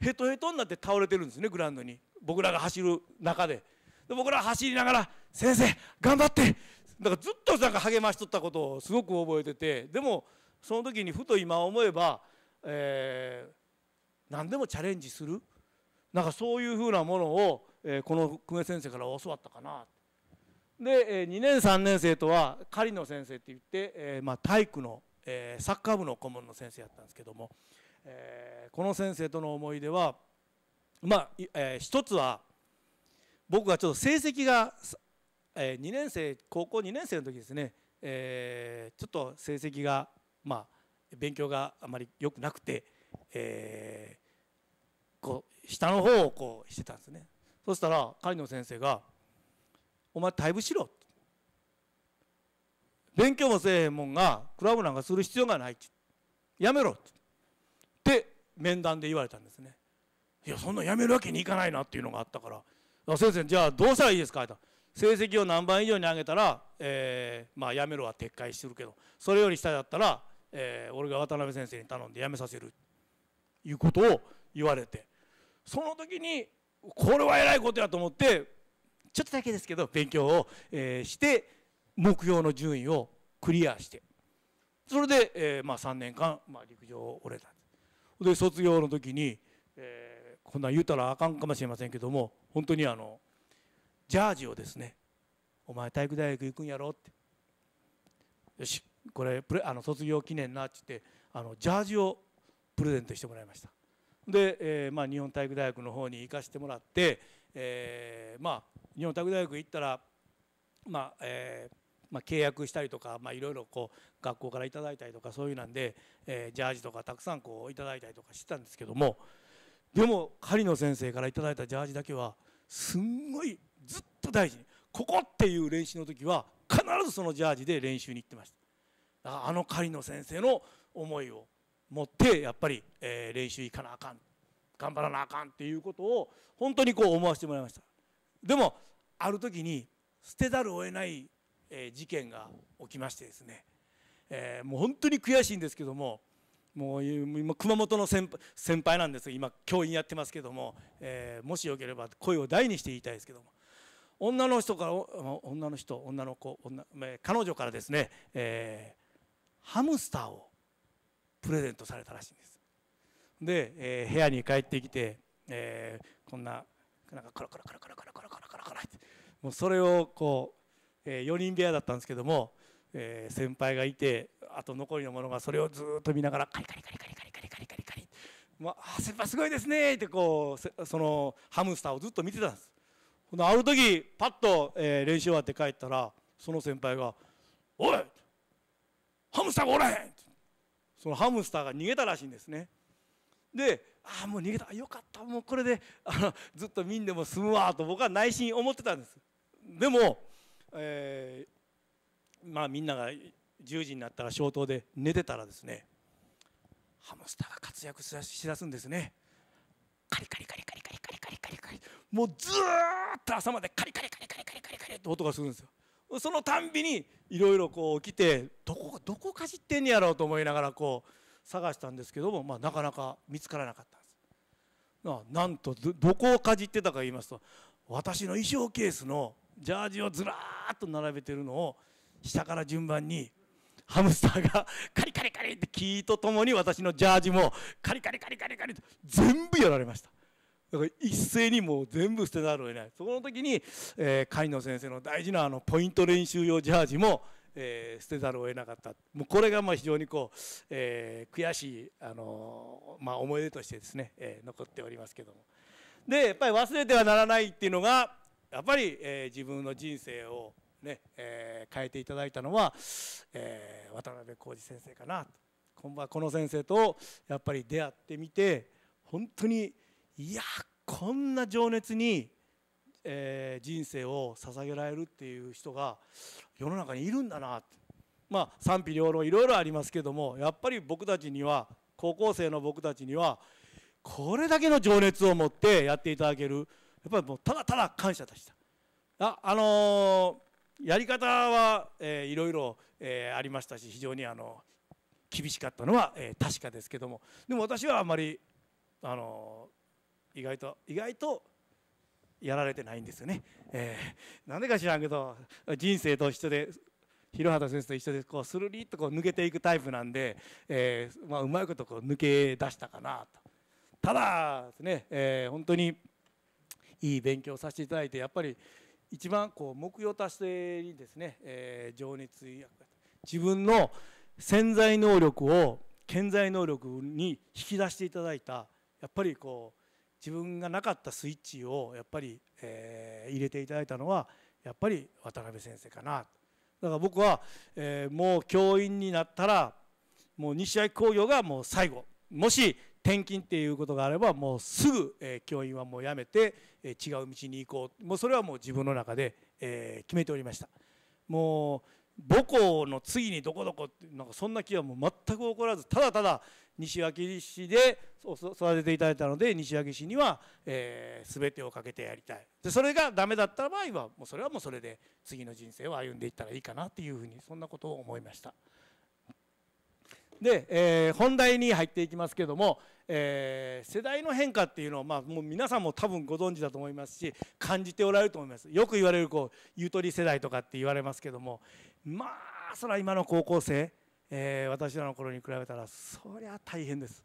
ヘトヘトになって倒れてるんですねグラウンドに僕らが走る中でで僕ら走りながら「先生頑張って!」だからずっとなんか励ましとったことをすごく覚えててでもその時にふと今思えばえー、何でもチャレンジするなんかそういうふうなものを、えー、この久米先生から教わったかなで、えー、2年3年生とは狩野先生って言って、えーまあ、体育の、えー、サッカー部の顧問の先生やったんですけども、えー、この先生との思い出はまあ、えー、一つは僕がちょっと成績が、えー、2年生高校2年生の時ですね、えー、ちょっと成績がまあ勉強があまり良くなくて、えー、こう下の方をこうしてたんですねそしたら狩野先生が「お前退部しろ」勉強もせえへんもんがクラブなんかする必要がない」やめろ」って面談で言われたんですねいやそんなやめるわけにいかないなっていうのがあったから「先生じゃあどうしたらいいですか?」と。成績を何番以上に上げたら、えー、まあやめろは撤回してるけどそれより下だったらえー、俺が渡辺先生に頼んで辞めさせるいうことを言われてその時にこれはえらいことやと思ってちょっとだけですけど勉強を、えー、して目標の順位をクリアしてそれで、えーまあ、3年間、まあ、陸上を折れたで卒業の時に、えー、こんなん言うたらあかんかもしれませんけども本当にあのジャージをですね「お前体育大学行くんやろ」って「よしこれプレあの卒業記念なっつってあのジャージをプレゼントしてもらいましたで、えー、まあ、日本体育大学の方に行かせてもらって、えー、まあ、日本体育大学行ったら、まあえー、まあ、契約したりとか、まあ、いろいろこう学校から頂いたりとかそういうなんで、えジャージとかたくさんこういただいたりとかしてたんですけどもでも狩野先生から頂いたジャージだけはすんごいずっと大事にここっていう練習の時は必ずそのジャージで練習に行ってました。あの狩野先生の思いを持ってやっぱり、えー、練習行かなあかん頑張らなあかんっていうことを本当にこう思わせてもらいましたでもある時に捨てざるを得ない、えー、事件が起きましてですね、えー、もう本当に悔しいんですけどももう今熊本の先輩なんですが今教員やってますけども、えー、もしよければ声を大にして言いたいですけども女の人から女の人女の子女彼女からですね、えーハムスターをプレゼントされたらしいんですで、えー、部屋に帰ってきて、えー、こんななんかカラカラカラカラカラカラカラカラカラってもうそれをこう、えー、4人部屋だったんですけども、えー、先輩がいてあと残りのものがそれをずっと見ながらカリカリカリカリカリカリカリカリカリまあ、先輩すごいですねってこうそのハムスターをずっと見てたんですこのある時パッと、えー、練習終わって帰ったらその先輩が「おいハムスターがおらへんそのハムスターが逃げたらしいんですねでああもう逃げたよかったもうこれであのずっと見んでも済むわと僕は内心思ってたんですでも、えー、まあみんなが10時になったら消灯で寝てたらですねハムスターが活躍しだすんですねカリカリカリカリカリカリカリカリカリもうずっと朝までカリカリカリカリカリカリカリって音がするんですよそのたんびにいろいろこう来てどこどこかじってんねやろうと思いながらこう探したんですけども、まあ、なかなか見つからなかったんです。なんとどこをかじってたか言いますと私の衣装ケースのジャージをずらーっと並べてるのを下から順番にハムスターがカリカリカリってキとともに私のジャージもカリカリカリカリカリと全部やられましただから一斉にもう全部捨てざるを得ないその時に、えー、野先生の大事なあのポイント練習用ジャージも、えー、捨てざるを得なかったもうこれがまあ非常にこう、えー、悔しい、あのまあ、思い出としてですね、えー、残っておりますけども。でやっぱり忘れてはならないっていうのがやっぱり、えー、自分の人生をね、えー、変えていただいたのは、えー、渡辺浩二先生かな今晩この先生とやっぱり出会ってみて本当にいやこんな情熱に、えー、人生を捧げられるっていう人が世の中にいるんだなってまあ賛否両論いろいろありますけどもやっぱり僕たちには高校生の僕たちにはこれだけの情熱を持ってやっていただけるやっぱりもうただただ感謝でした。ああのー、やり方は、えー、いろいろ、えー、ありましたし非常にあの厳しかったのは、えー、確かですけどもでも私はあまりあの意外と意外とやられてないんですよね。えー、なでか知らんけど人生と一緒で広畑先生と一緒でこうスルリッとこう抜けていくタイプなんで、えーまあ、うまいことこう抜け出したかなと。ただですね、えー、本当にいい勉強させていただいてやっぱり一番こう目標達成にですね、えー、情熱自分の潜在能力を潜在能力に引き出していただいたやっぱりこう自分がなかったスイッチをやっぱり、えー、入れていただいたのはやっぱり渡辺先生かなだから僕は、えー、もう教員になったらもう西脇工業がもう最後もし転勤っていうことがあればもうすぐ、えー、教員はもうやめて、えー、違う道に行こうもうそれはもう自分の中で、えー、決めておりましたもう母校の次にどこどこってなんかそんな気はもう全く起こらずただただ西脇市で育てていただいたので西脇市には、えー、全てをかけてやりたいでそれがダメだった場合はもうそれはもうそれで次の人生を歩んでいったらいいかなっていうふうにそんなことを思いました。で、えー、本題に入っていきますけども、えー、世代の変化っていうのは、まあ、もう皆さんも多分ご存知だと思いますし感じておられると思いますよく言われるこうゆとり世代とかって言われますけどもまあそれは今の高校生、えー、私らの頃に比べたらそりゃ大変です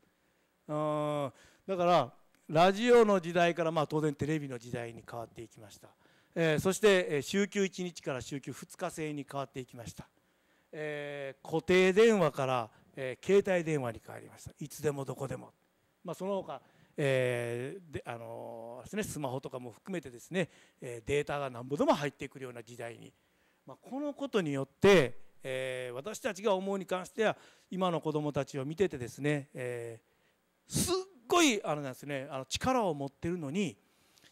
うんだからラジオの時代から、まあ、当然テレビの時代に変わっていきました、えー、そして、え週休1日から週休2日制に変わっていきました、えー、固定電話から、えー、携帯電話に変わりましたいつでもどこでも、まあ、その他、えー、であのー、ですね、スマホとかも含めてですね、えデータが何ぼでも入ってくるような時代にまあ、このことによって、えー、私たちが思うに関しては今の子どもたちを見ててですね、えー、すっごいあれなんです、ね、あの力を持ってるのに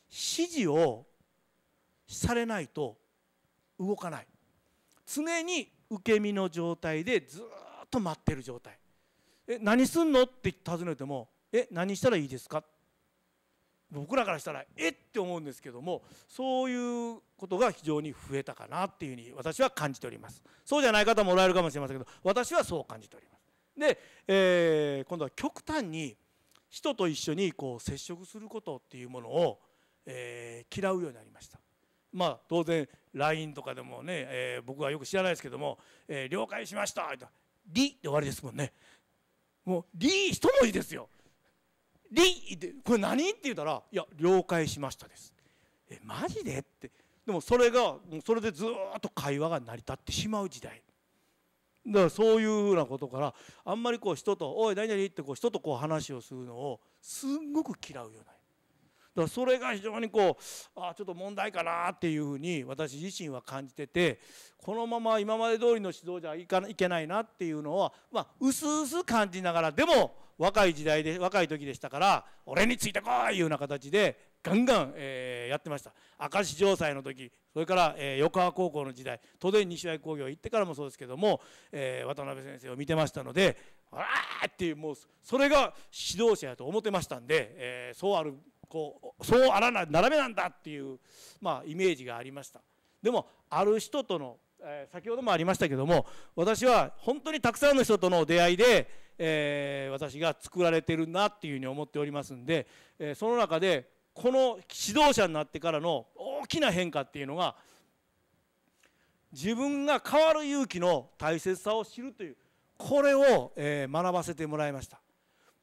指示をされないと動かない常に受け身の状態でずっと待ってる状態え何すんのって尋ねてもえ何したらいいですか僕らからしたらえって思うんですけどもそういうことが非常に増えたかなっていうふうに私は感じておりますそうじゃない方もおられるかもしれませんけど私はそう感じておりますで、えー、今度は極端に人と一緒にこう接触することっていうものを、えー、嫌うようになりましたまあ当然 LINE とかでもね、えー、僕はよく知らないですけども「え了解しました」と「り」で終わりですもんねもう「り」一文字ですよ「り」これ何って言ったら「いや了解しました」です。えマジでってでもそれがそれでずっと会話が成り立ってしまう時代だからそういうふうなことからあんまりこう人と「おい何々」ってこう人とこう話をするのをすんごく嫌うようなだからそれが非常にこうあちょっと問題かなっていうふうに私自身は感じててこのまま今まで通りの指導じゃいけないなっていうのはまあ薄々感じながらでも若い時代で若い時でしたから俺についてこいいうような形でガンガン、えー、やってました明石城西の時それから、えー、横浜高校の時代都電西大工業行ってからもそうですけども、えー、渡辺先生を見てましたのであらっていうもうそれが指導者やと思ってましたんで、えそうあるこうそうあらな並べなんだっていう、まあ、イメージがありました。でもある人との、え先ほどもありましたけども私は本当にたくさんの人との出会いでえー、私が作られてるなっていうふうに思っておりますんで、えー、その中でこの指導者になってからの大きな変化っていうのが自分が変わる勇気の大切さを知るというこれを、え学ばせてもらいました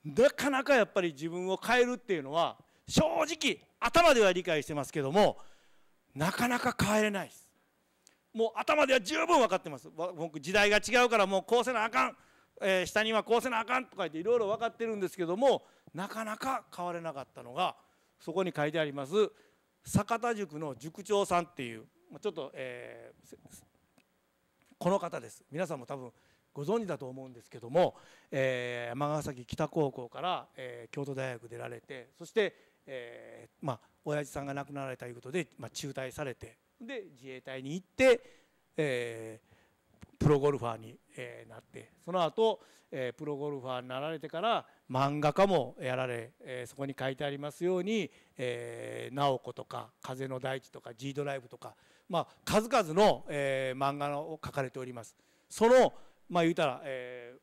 なかなかやっぱり自分を変えるっていうのは正直頭では理解してますけどもなかなか変えれないですもう頭では十分分かってます僕時代が違うからもうこうせなあかんえー、下にはこうせなあかんとか言っていろいろ分かってるんですけどもなかなか変われなかったのがそこに書いてあります坂田塾の塾長さんっていうちょっと、えー、この方です皆さんも多分ご存知だと思うんですけども、えー、山崎北高校から、えー、京都大学出られてそして、えー、まあ親父さんが亡くなられたということで、まあ、中退されてで自衛隊に行って、えー、プロゴルファーに、えなってその後、えプロゴルファーになられてから漫画家もやられ、えそこに書いてありますように「えー、子」とか「風の大地」とか「G ドライブ」とか、まあ、数々の、え漫画を書かれております。そのまあ言うたら、え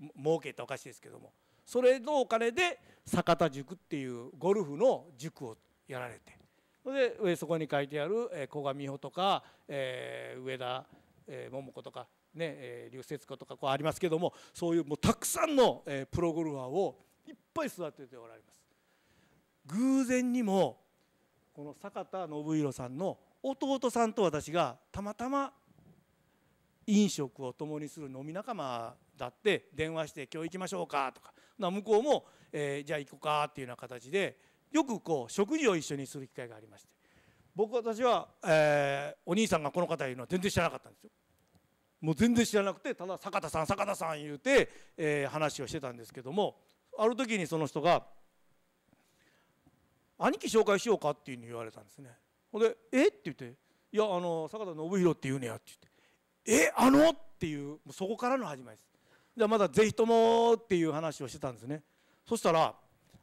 ー、儲けたおかしいですけどもそれのお金で坂田塾っていうゴルフの塾をやられてそれでそこに書いてある古賀美穂とか、えー、上田え桃子とか、ねえー、竜節子とかこうありますけどもそういうもうたくさんの、えー、プロゴルファーをいっぱい育てておられます偶然にもこの坂田信弘さんの弟さんと私がたまたま飲食を共にする飲み仲間だって電話して「今日行きましょうか」とか向こうも、えー「じゃあ行こうか」っていうような形でよくこう食事を一緒にする機会がありまして僕私は、えー、お兄さんがこの方いるのは全然知らなかったんですよ。もう全然知らなくてただ坂田さん坂田さん言うて、えー、話をしてたんですけどもある時にその人が「兄貴紹介しようか」っていうふうに言われたんですね。ほんで「えっ?」て言って「いやあの坂田信弘って言うねや」って言って「えあの?」っていうもうそこからの始まりです。じゃあまだ「ぜひとも」っていう話をしてたんですね。そしたら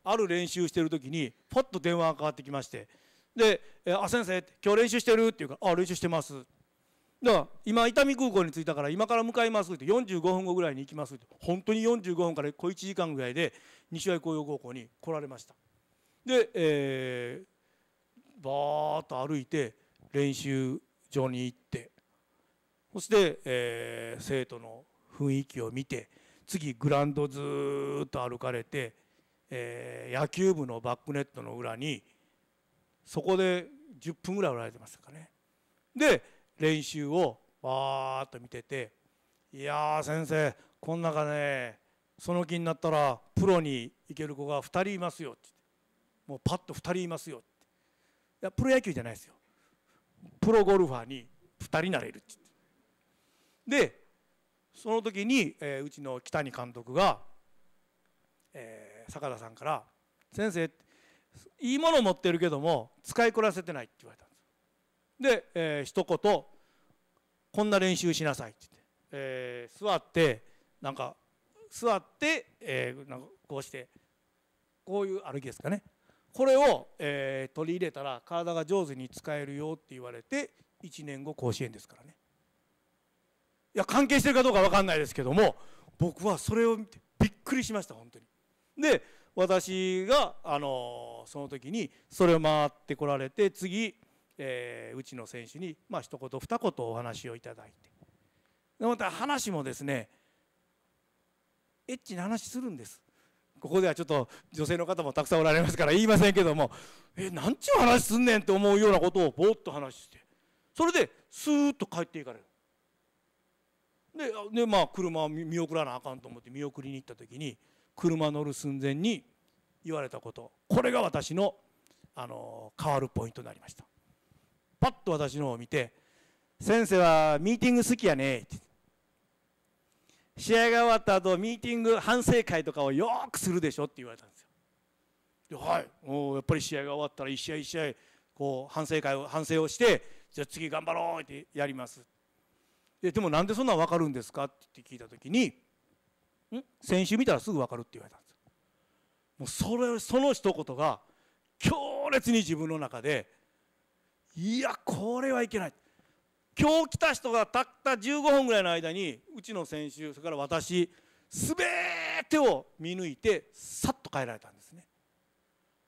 ある練習してる時にパッと電話がかかってきまして「で「あ先生今日練習してる?」って言うから「あ練習してます」だから今伊丹空港に着いたから今から向かいますって45分後ぐらいに行きますって本当に45分から小1時間ぐらいで西脇工業高校に来られましたで、えー、バーッと歩いて練習場に行ってそして、えー、生徒の雰囲気を見て次グラウンドずっと歩かれて、えー、野球部のバックネットの裏にそこで10分ぐらいおられてましたかねで練習をわーっと見てて「いや先生この中ねその気になったらプロに行ける子が2人いますよ」ってもうパッと2人いますよ」っていやプロ野球じゃないですよプロゴルファーに2人なれるってでその時に、えー、うちの北に監督が、えー、坂田さんから「先生いいもの持ってるけども使いこなせてないって言われたんですで、えー、一言こんな練習しなさいって言って、えー、座ってなんか座って、えー、なんかこうしてこういう歩きですかねこれを、えー、取り入れたら体が上手に使えるよって言われて1年後甲子園ですからねいや関係してるかどうか分かんないですけども僕はそれを見てびっくりしました本当にで私があのその時にそれを回ってこられて次、えー、うちの選手にまあ一言二言お話をいただいてでまた話もですねエッチな話するんですここではちょっと女性の方もたくさんおられますから言いませんけどもえなんちゅう話すんねんって思うようなことをぼーっと話してそれでスーッと帰っていかれるででまあ車を見送らなあかんと思って見送りに行った時に「車乗る寸前に言われたことこれが私のあの変わるポイントになりましたパッと私の方を見て「先生はミーティング好きやね」って試合が終わった後ミーティング反省会とかをよくするでしょって言われたんですよではいもうやっぱり試合が終わったら一試合一試合こう反省会を反省をしてじゃあ次頑張ろうってやりますででもなんでそんなん分かるんですかって聞いた時に先週見たらすぐ分かるって言われたんですもうそれその一言が強烈に自分の中でいやこれはいけない今日来た人がたった15分ぐらいの間にうちの選手それから私すべてを見抜いてさっと変えられたんですね。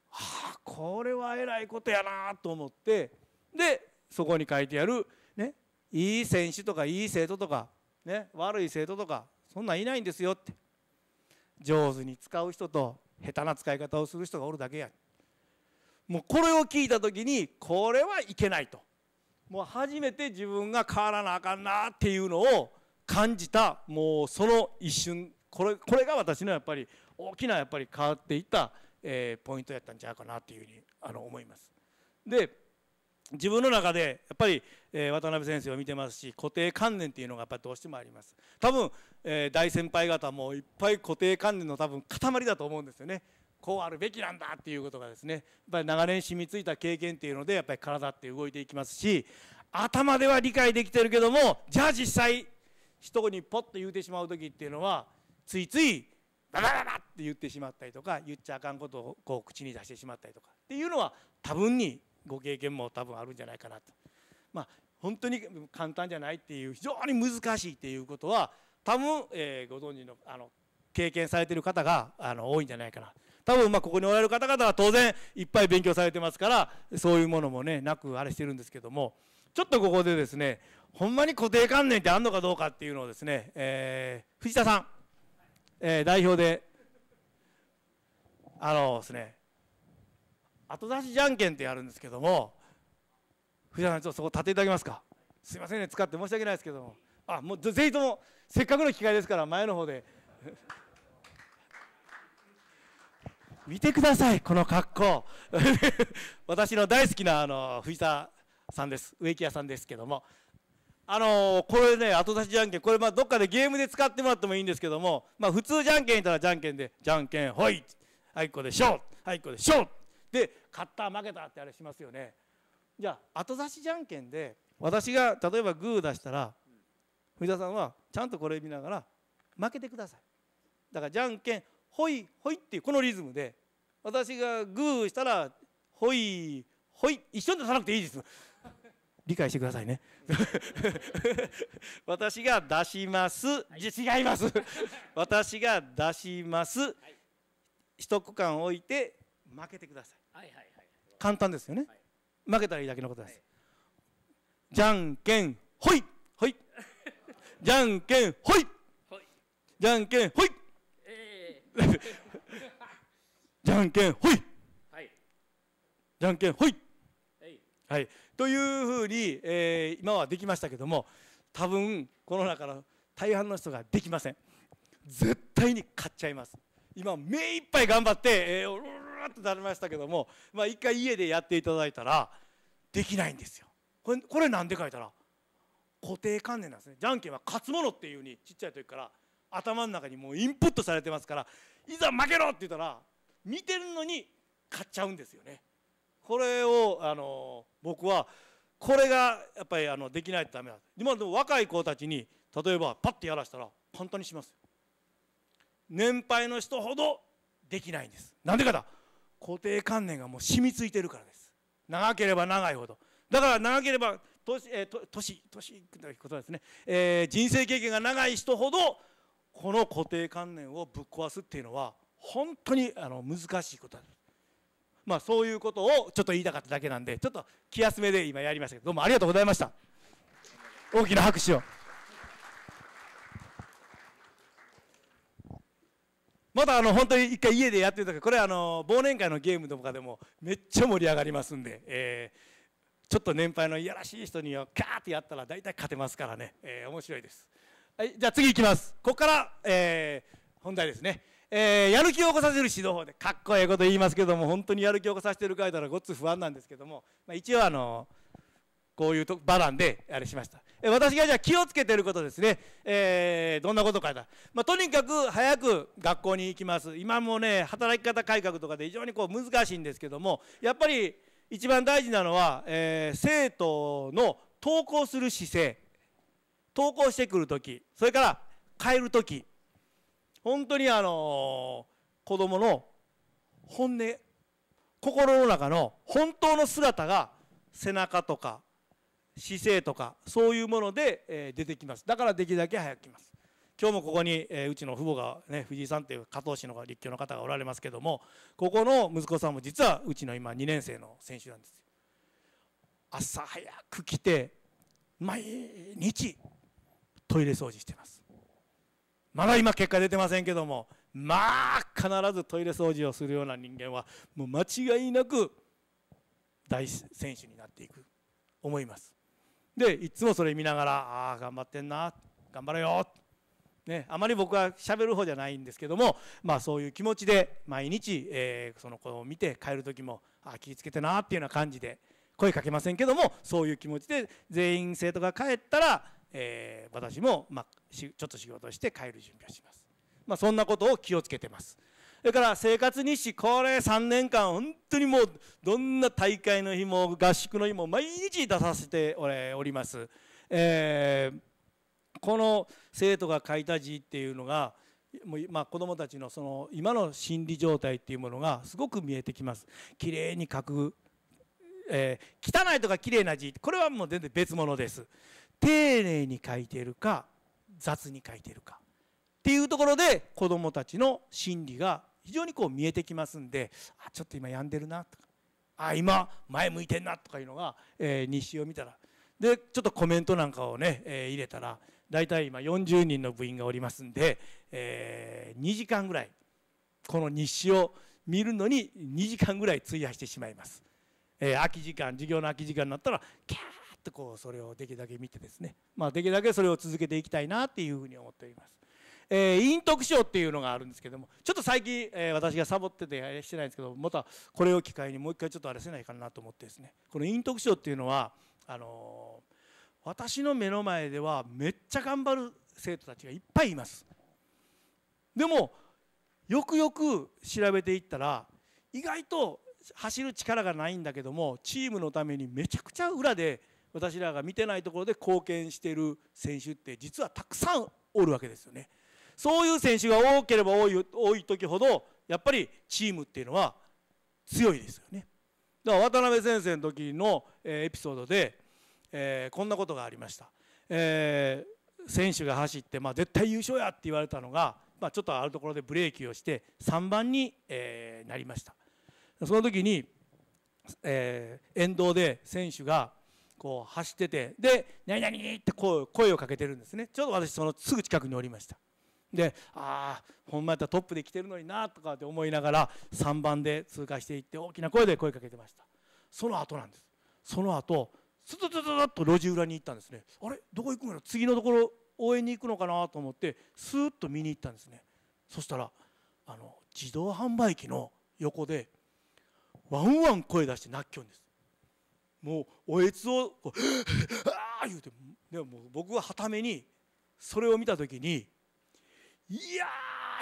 はあこれはえらいことやなと思ってでそこに書いてある、ね、いい選手とかいい生徒とか、ね、悪い生徒とかそんなんいないんですよって上手に使う人と下手な使い方をする人がおるだけやもうこれを聞いた時にこれはいけないともう初めて自分が変わらなあかんなっていうのを感じたもうその一瞬これこれが私のやっぱり大きなやっぱり変わっていった、えー、ポイントやったんちゃうかなっていうふうにあの思います。で自分の中でやっぱり、えー、渡辺先生を見てますし固定観念っていうのがやっぱりどうしてもあります多分、えー、大先輩方もいっぱい固定観念の多分塊だと思うんですよねこうあるべきなんだっていうことがですねやっぱり長年染みついた経験っていうのでやっぱり体って動いていきますし頭では理解できてるけどもじゃあ実際人にポッと言うてしまう時っていうのはついついババババって言ってしまったりとか言っちゃあかんことをこう口に出してしまったりとかっていうのは多分にご経験も多分あるんじゃないかなと。まあ、本当に簡単じゃないっていう非常に難しいっていうことは多分、えー、ご存知のあの経験されてる方があの多いんじゃないかな多分まあここにおられる方々は当然いっぱい勉強されてますからそういうものもねなくあれしてるんですけどもちょっとここでですねほんまに固定観念ってあるのかどうかっていうのをですね、えー、藤田さん、えー、代表であのですね後出しじゃんけんってやるんですけども藤原さんちょっとそこ立っていただけますかすいませんね使って申し訳ないですけどもあもうぜひともせっかくの機会ですから前の方で 見てくださいこの格好 私の大好きなあの藤田さんです植木屋さんですけどもあのー、これね後出しじゃんけんこれまあどっかでゲームで使ってもらってもいいんですけどもまあ普通じゃんけんいたらじゃんけんでじゃんけんほいはいこでしょはいこでしょで勝った負けたってあれしますよねじゃあ後出しじゃんけんで私が例えばグー出したら藤田さんはちゃんとこれ見ながら負けてくださいだからじゃんけんほいほいっていうこのリズムで私がグーしたらほいほい一緒に出さなくていいです理解してくださいね 私が出します、はい、違います 私が出します、はい、一区間置いて負けてください,、はいはいはい、簡単ですよね、はい、負けたらいいだけのことです、はい、じゃんけんほいほいじゃんけんほいじゃんけんほい、えー、じゃんけんほい、はい、じゃんけんほい、はい、というふうに、えー、今はできましたけども多分この中の大半の人ができません絶対に勝っちゃいます今目いっぱい頑張って、えー、ーッとなりましたけども、まあ、一回家でやっていただいたらできないんですよ。これこれなんでかいたら固定観念なんですねじゃんけんは勝つものっていうふうにちっちゃい時から頭の中にもうインプットされてますからいざ負けろって言ったら見てるのに勝っちゃうんですよね。これをあの僕はこれがやっぱりあのできないとダメだ今でも若い子たちに例えばパッてやらしたら簡単にします年配の人ほどできないんですなんでかだ固定観念がもう染みついてるからです長ければ長いほどだから長ければ年、えー、年年ということですね、えー、人生経験が長い人ほどこの固定観念をぶっ壊すっていうのは本当にあの難しいことだまあそういうことをちょっと言いたかっただけなんでちょっと気休めで今やりましたけどどうもありがとうございました大きな拍手を。まだあの本当に一回家でやってたからこれあの忘年会のゲームとかでもめっちゃ盛り上がりますんで、えー、ちょっと年配のいやらしい人にはカーってやったら大体勝てますからね、えー、面白いです、はい、じゃあ次いきますここから、えー、本題ですね、えー、やる気を起こさせる指導法でかっこええこと言いますけども本当にやる気を起こさせてるかいたらごっつ不安なんですけども、まあ、一応あのこういうと場なんであれしました私がじゃあ気をつけてることですね、えー、どんなことかだ、まあ、とにかく早く学校に行きます今もね働き方改革とかで非常にこう難しいんですけどもやっぱり一番大事なのは、えー、生徒の登校する姿勢登校してくるときそれから帰るとき本当にあのー、子どもの本音心の中の本当の姿が背中とか姿勢とかそういうもので、え出てきますだからできるだけ早く来ます今日もここに、えうちの父母が、ね、藤井さんという加藤氏の立教の方がおられますけどもここの息子さんも実はうちの今2年生の選手なんですよ朝早く来て毎日トイレ掃除してますまだ今結果出てませんけどもまあ必ずトイレ掃除をするような人間はもう間違いなく大選手になっていく思いますでいつもそれ見ながら「ああ頑張ってんな頑張れよ」ね、あまり僕はしゃべる方じゃないんですけども、まあ、そういう気持ちで毎日、えー、その子を見て帰る時も「あ気ぃつけてな」っていうような感じで声かけませんけどもそういう気持ちで全員生徒が帰ったら、えー、私も、まあ、ちょっと仕事して帰る準備をします、まあ、そんなことを気をつけてますそれから生活日誌、これ3年間、本当にもう、どんな大会の日も合宿の日も毎日出させております。えー、この生徒が書いた字っていうのが、もうまあ、子どもたちのその今の心理状態っていうものがすごく見えてきます。綺麗に書く、えー、汚いとか綺麗な字これはもう全然別物です。丁寧に書いているか雑に書いているかっていうところで子どもたちの心理が非常にこう見えてきますんであちょっと今病んでるなとかあ今前向いてんなとかいうのが、えー、日誌を見たらでちょっとコメントなんかをね、えー、入れたら大体今40人の部員がおりますんで、えー、2時間ぐらいこの日誌を見るのに2時間ぐらい費やしてしまいます。えー、空き時間授業の空き時間になったらキャーッとこうそれをできるだけ見てですね、まあ、できるだけそれを続けていきたいなっていうふうに思っております。えー、陰徳賞っていうのがあるんですけどもちょっと最近、えー、私がサボっててしてないんですけどまたこれを機会にもう一回ちょっとあれせないかなと思ってですねこの陰徳賞っていうのはあのー、私の目の前ではめっちゃ頑張る生徒たちがいっぱいいますでもよくよく調べていったら意外と走る力がないんだけどもチームのためにめちゃくちゃ裏で私らが見てないところで貢献している選手って実はたくさんおるわけですよね。そういう選手が多ければ多い多い時ほどやっぱりチームっていうのは強いですよねだから渡辺先生の時の、えエピソードで、えー、こんなことがありました、えー、選手が走って、まあ、絶対優勝やって言われたのが、まあ、ちょっとあるところでブレーキをして3番に、えー、なりましたその時に、え沿道で選手がこう走っててで「何々!」って声をかけてるんですねちょうど私そのすぐ近くにおりましたでああほんまやったらトップで来てるのになとかって思いながら3番で通過していって大きな声で声かけてましたその後なんですその後ストトトトと路地裏に行ったんですねあれどこ行くんやろ次のところ応援に行くのかなと思ってスーッと見に行ったんですねそしたらあの自動販売機の横でワンワン声出して泣きょんですもうおえつを ああ!」言うてでも僕ははためにそれを見た時にいや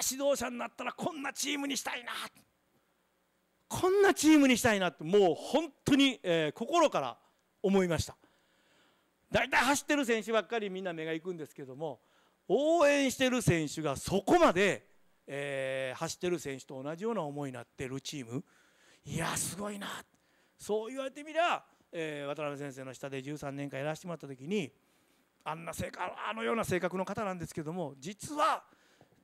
ー指導者になったらこんなチームにしたいなこんなチームにしたいなてもう本当に、えー、心から思いました大体走ってる選手ばっかりみんな目が行くんですけども応援してる選手がそこまで、えー、走ってる選手と同じような思いになってるチームいやすごいなそう言われてみりゃ、えー、渡辺先生の下で13年間やらせてもらった時にあんな性格あのような性格の方なんですけども実は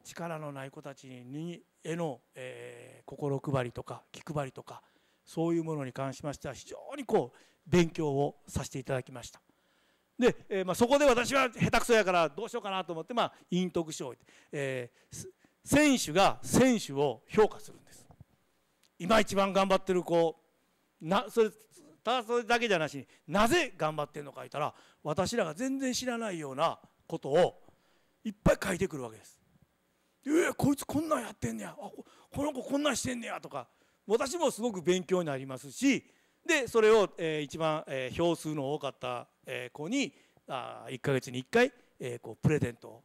力のない子たちににへの、えー、心配りとか気配りとかそういうものに関しましては非常にこう勉強をさせていただきました。で、えー、まあ、そこで私は下手くそやからどうしようかなと思って、まあ、陰徳賞を置いて、えー、選手が選手を評価するんです。今一番頑張ってる子なそれただそれだけじゃなしになぜ頑張ってるのか言ったら私らが全然知らないようなことをいっぱい書いてくるわけです。「えー、こいつこんなんやってんねやあこの子こんなんしてんねや」とか私もすごく勉強になりますしでそれを、えー、一番、えー、票数の多かった、えー、子にあ1か月に1回、えー、こうプレゼントを、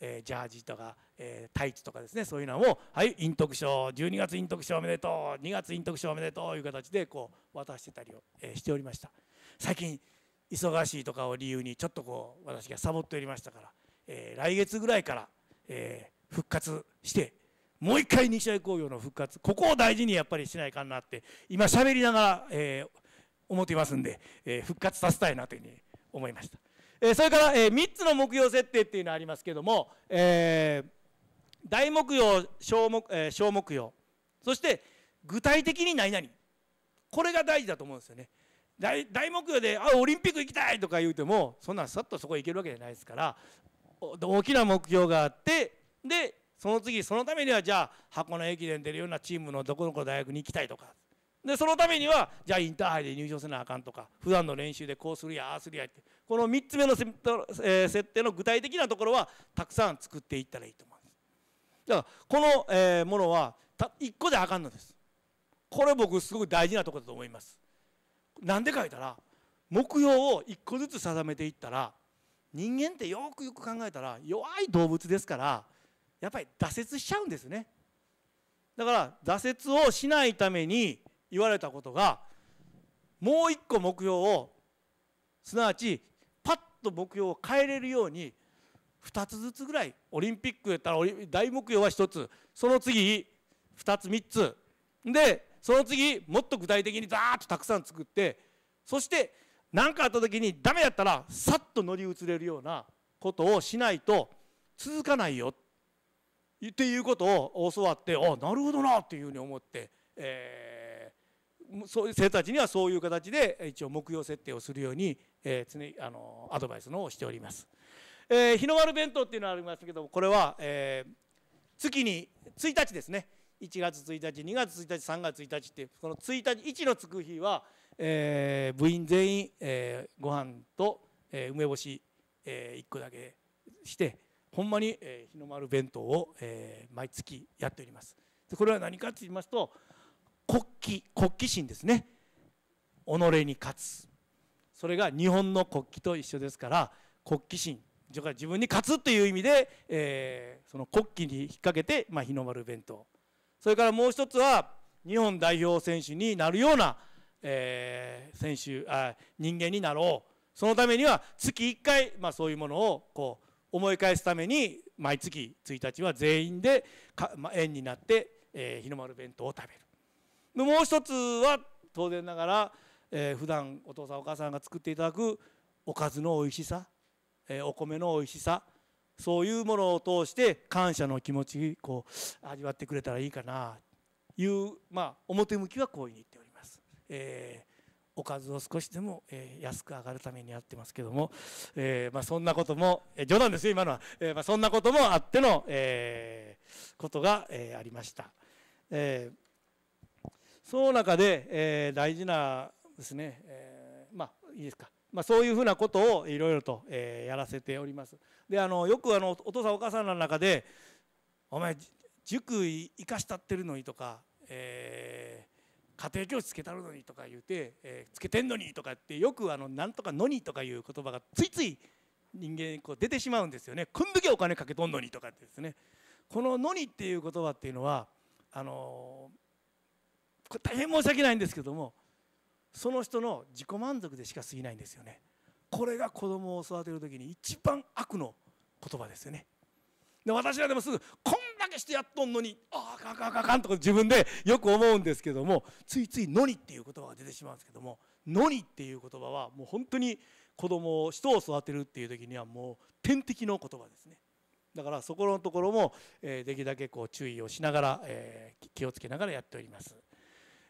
えー、ジャージとか、えー、タイツとかですねそういうのを「はい陰徳賞12月陰徳賞おめでとう2月陰徳賞おめでとう」いう形でこう渡してたりを、えー、しておりました最近忙しいとかを理由にちょっとこう私がサボっておりましたから、えー、来月ぐらいから、え復活してもう一回西大工業の復活ここを大事にやっぱりしないかなって今喋りながら、えー、思っていますんで、えー、復活させたいなというふうに思いました、えー、それから、えー、3つの目標設定っていうのがありますけども、えー、大目標小目,、えー、小目標そして具体的に何々これが大事だと思うんですよね大大目標であオリンピック行きたいとか言うてもそんなんさっとそこ行けるわけじゃないですから大きな目標があってでその次そのためにはじゃあ箱根駅伝出るようなチームのどこどこ大学に行きたいとかでそのためにはじゃあインターハイで入賞せなあかんとか普段の練習でこうするやああするやってこの3つ目のえ設定の具体的なところはたくさん作っていったらいいと思いますだからこの、えものはた1個であかんのですこれ僕すごく大事なところだと思いますなんで書いたら目標を1個ずつ定めていったら人間ってよくよく考えたら弱い動物ですからやっぱり挫折しちゃうんですねだから挫折をしないために言われたことがもう一個目標をすなわちパッと目標を変えれるように2つずつぐらいオリンピックやったら大目標は1つその次2つ3つでその次もっと具体的にザーッとたくさん作ってそして何かあった時にダメやったらさっと乗り移れるようなことをしないと続かないよっていうことを教わってあなるほどなっていうふうに思って、えー、そう生たちにはそういう形で一応目標設定をするように、えー、常あのアドバイスのをしております。えー、日の丸弁当っていうのがありますけどもこれは、えー、月に1日ですね1月1日2月1日3月1日ってこの1日1のつく日は、えー、部員全員、えー、ご飯と、えー、梅干し、えー、1個だけして。ほんまに、日の丸弁当を、毎月やっておりますこれは何かと言いますと国旗国旗心ですね己に勝つそれが日本の国旗と一緒ですから国旗心自分に勝つという意味で、えー、その国旗に引っ掛けて、まあ、日の丸弁当それからもう一つは日本代表選手になるような、えー、選手あ人間になろうそのためには月1回、まあ、そういうものをこう思い返すために毎月1日は全員で縁になって、えー、日の丸弁当を食べるもう一つは当然ながら、えー、普段お父さんお母さんが作っていただくおかずの美味しさ、えー、お米の美味しさそういうものを通して感謝の気持ちこう味わってくれたらいいかないう、まあ、表向きはこういうふうに言っております。えーおかずを少しでも、えー、安く上がるためにやってますけども、えー、まあ、そんなことも、えー、冗談ですよ今のは、えまあ、そんなこともあっての、えことが、えありました、えその中で、え大事なですね、えまあいいですかまあ、そういうふうなことをいろいろと、えやらせております。であのよくあのお父さんお母さんの中で「お前塾生かしたってるのに」とか、え家庭教師つけたるのにとか言うて、えー、つけてんのにとかってよくあのなんとかのにとかいう言葉がついつい人間こう出てしまうんですよね。こんだけお金かけとんのにとかってですね。こののにっていう言葉っていうのはあのー、これ大変申し訳ないんですけどもその人の自己満足でしか過ぎないんですよね。これが子供を育てる時に一番悪の言葉ですよね。で私はでもすぐ「こんけしてやっとんのにああかんかんかんかんとか自分でよく思うんですけどもついつい「のに」っていう言葉が出てしまうんですけども「のに」っていう言葉はもう本当に子供を人を育てるっていう時にはもう天敵の言葉ですね。だからそこのところも、えできるだけこう注意をしながら、え気をつけながらやっております。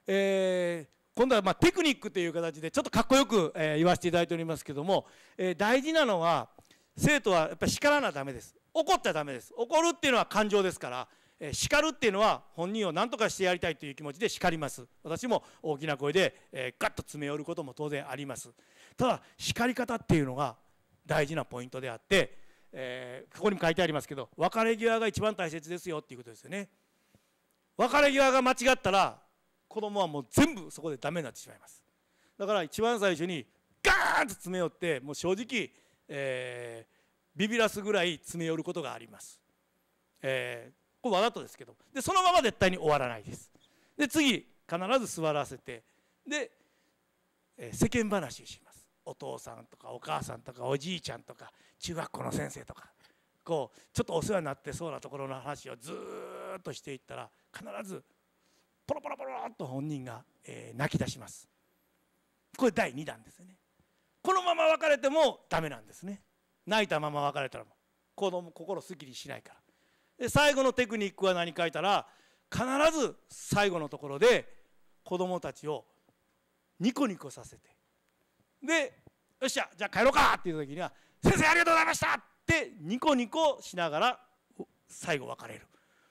えー、今度はまテクニックという形でちょっとかっこよく、え言わせていただいておりますけども、え大事なのは生徒はやっぱ叱らなダメです怒っちゃダメです怒るっていうのは感情ですから、叱るっていうのは本人を何とかしてやりたいという気持ちで叱ります私も大きな声で、えガッと詰め寄ることも当然ありますただ叱り方っていうのが大事なポイントであって、えー、ここにも書いてありますけど別れ際が一番大切ですよっていうことですよね別れ際が間違ったら子供はもう全部そこでダメになってしまいますだから一番最初にガーンと詰め寄ってもう正直、えビビらすぐらい詰め寄ることがあります。えー、これわざとですけどでそのまま絶対に終わらないです。で次必ず座らせてで、えー、世間話をしますお父さんとかお母さんとかおじいちゃんとか中学校の先生とかこうちょっとお世話になってそうなところの話をずっとしていったら必ずポロポロポロっと本人が、えー、泣き出しますこれ第2弾ですねこのまま別れてもダメなんですね泣いたまま別れたら子供心すっきりしないからで最後のテクニックは何かいたら必ず最後のところで子供たちをニコニコさせてでよっしゃじゃあ帰ろうかっていう時には「先生ありがとうございました!」ってニコニコしながら最後別れる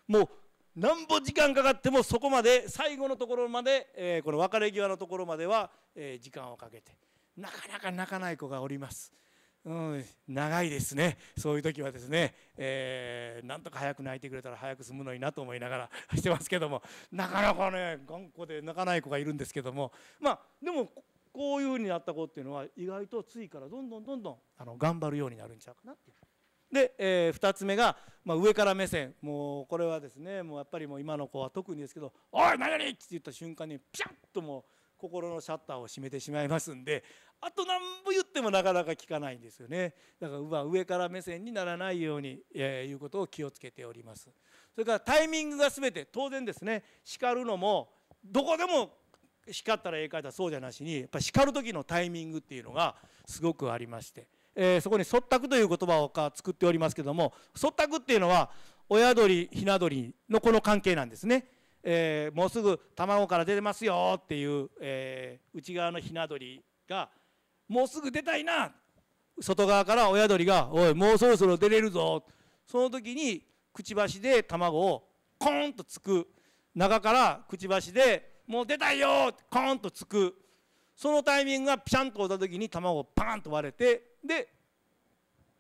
もうなんぼ時間かかってもそこまで最後のところまで、えー、この別れ際のところまでは、えー、時間をかけてなかなか泣かない子がおります。うん、長いですね、そういう時はですね、えー、なんとか早く泣いてくれたら早く済むのになと思いながら してますけども、なかなかね、頑固で泣かない子がいるんですけども、まあ、でも、こういうふうになった子っていうのは、意外とついからどんどんどんどんあの頑張るようになるんちゃうかなっていう。で、えー、2つ目が、まあ、上から目線もうこれはですねもうやっぱりもう今の子は特にですけど「おい何々!」って言った瞬間にピシっともう心のシャッターを閉めてしまいますんであと何も言ってもなかなか聞かないんですよねだから上から目線にならないように、えー、いうことを気をつけておりますそれからタイミングが全て当然ですね叱るのもどこでも叱ったらええかいたそうじゃなしにやっぱ叱る時のタイミングっていうのがすごくありまして、えー、そこに「そったく」という言葉を作っておりますけども「そったく」っていうのは親鳥ひな鳥のこの関係なんですね。えー、もうすぐ卵から出てますよっていう、えー、内側のひな鳥がもうすぐ出たいな外側から親鳥が「おいもうそろそろ出れるぞ」その時にくちばしで卵をコーンとつく中からくちばしで「もう出たいよ!」コーンとつくそのタイミングがピシャンとおった時に卵をパーンと割れてで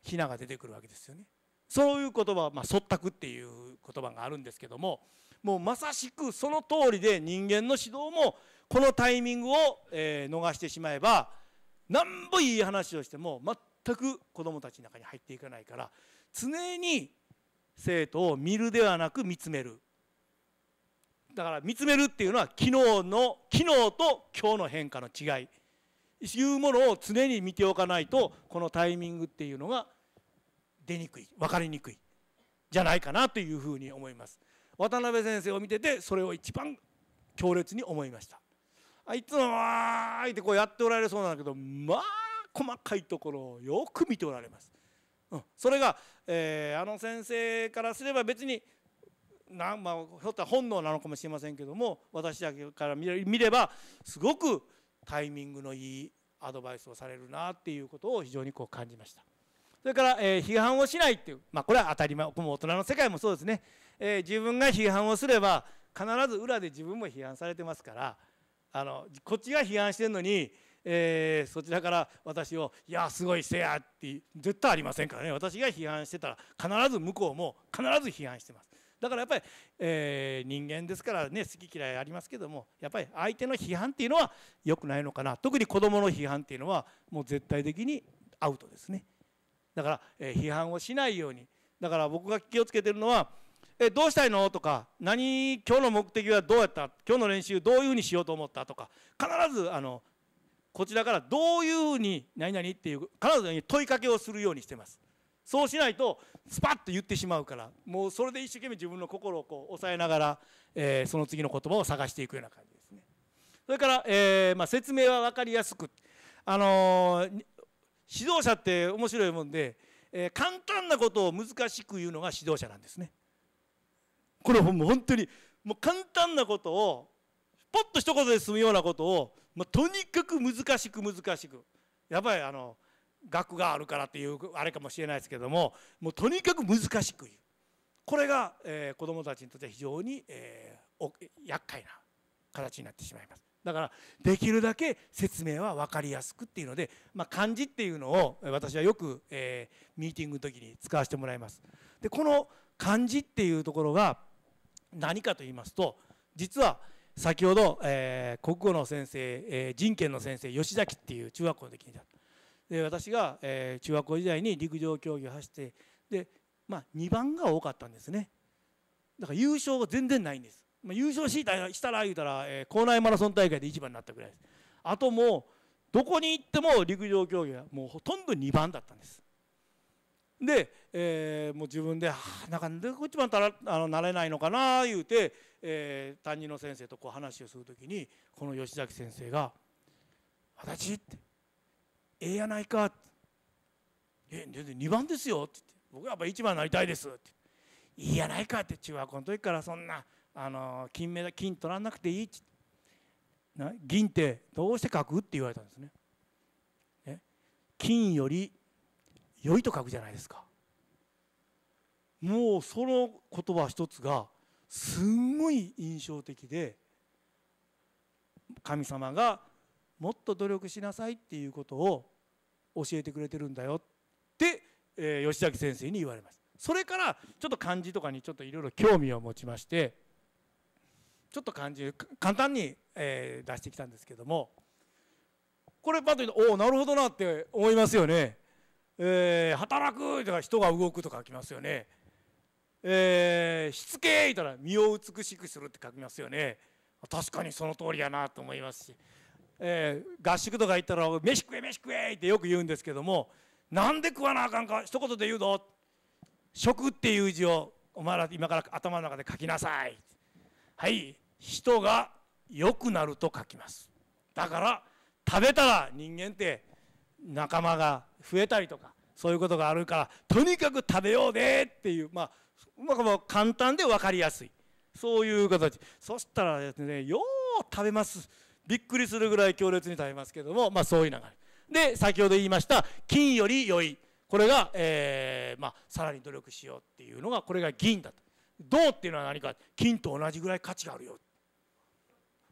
ヒナが出てくるわけですよね。そういう言葉は「まあ、そったく」っていう言葉があるんですけどももうまさしくその通りで人間の指導もこのタイミングを、え逃してしまえばなんぼいい話をしても全く子どもたちの中に入っていかないから常に生徒を見るではなく見つめるだから見つめるっていうのは昨日の昨日と今日の変化の違いいうものを常に見ておかないとこのタイミングっていうのが出にくい分かりにくいじゃないかなというふうに思います渡辺先生を見ててそれを一番強烈に思いましたあいつのわーいってこうやっておられそうなんだけどまあ細かいところをよく見ておられます。うん、それが、えー、あの先生からすれば別になまあ、ひょっと本能なのかもしれませんけども私だけから見ればすごくタイミングのいいアドバイスをされるなっていうことを非常にこう感じました。それから、えー、批判をしないっていう、まあ、これは当たり前この大人の世界もそうですね、えー、自分が批判をすれば必ず裏で自分も批判されてますから。あのこっちが批判してるのに、えー、そちらから私を「いやすごいせや」って絶対ありませんからね私が批判してたら必ず向こうも必ず批判してますだからやっぱり、えー、人間ですからね好き嫌いありますけどもやっぱり相手の批判っていうのは良くないのかな特に子どもの批判っていうのはもう絶対的にアウトですねだから、えー、批判をしないようにだから僕が気をつけてるのはえどうしたいのとか何今日の目的はどうやった今日の練習どういうふうにしようと思ったとか必ずあのこちらからどういうふうに何々っていう必ず問いかけをするようにしてますそうしないとスパッと言ってしまうからもうそれで一生懸命自分の心をこう抑えながら、えー、その次の言葉を探していくような感じですねそれから、えー、まあ、説明は分かりやすくあのー、指導者って面白いもんで、え簡単なことを難しく言うのが指導者なんですねこれはもう本当にもう簡単なことをポッと一言で済むようなことを、まあ、とにかく難しく難しくやばいあの額があるからっていうあれかもしれないですけどももうとにかく難しく言うこれが、えー、子どもたちにとっては非常に、えー、お厄介な形になってしまいます。だからできるだけ説明は分かりやすくっていうので、まあ、漢字っていうのを私はよく、えー、ミーティングの時に使わせてもらいます。でこの漢字っていうところが何かと言いますと実は先ほど、えー、国語の先生、えー、人権の先生吉崎っていう中学校の時にいたで私が、えー、中学校時代に陸上競技を走ってで、まあ、2番が多かったんですねだから優勝が全然ないんです、まあ、優勝したしたら言うたら、えー、校内マラソン大会で1番になったぐらいですあともうどこに行っても陸上競技はもうほとんど2番だったんですで、えー、もう自分で「あなんでこっちまたらあのなれないのかな」言うて、えー、担任の先生とこう話をするときにこの吉崎先生が「私」って「ええやないか」って「え全然2番ですよ」って言って「僕はやっぱ1番になりたいです」って「いいやないか」って中学校の時からそんなあの金メダ金取らなくていいってな銀ってどうして書くって言われたんですね。ね金より良いと書くじゃないですかもうその言葉一つがすんごい印象的で神様がもっと努力しなさいっていうことを教えてくれてるんだよってえ吉崎先生に言われますそれからちょっと漢字とかにちょっといろいろ興味を持ちましてちょっと漢字簡単に、え出してきたんですけどもこれパッと言うとおおなるほどなって思いますよねえー、働くとか人が動くとか書きますよね。えー、しつけいたら身を美しくするって書きますよね。確かにその通りやなと思いますし、えー、合宿とか行ったら「飯食え飯食え」ってよく言うんですけどもなんで食わなあかんか一言で言うぞ「食」っていう字をお前ら今から頭の中で書きなさい。はい人が良くなると書きます。だから食べたら人間って仲間が増えたりとかそういうことがあるからとにかく食べようねっていうまあ簡単で分かりやすいそういう形そしたらですねよう食べますびっくりするぐらい強烈に食べますけども、まあ、そういう流れで先ほど言いました金より良いこれが、えーまあ、さらに努力しようっていうのがこれが銀だと銅っていうのは何か金と同じぐらい価値があるよ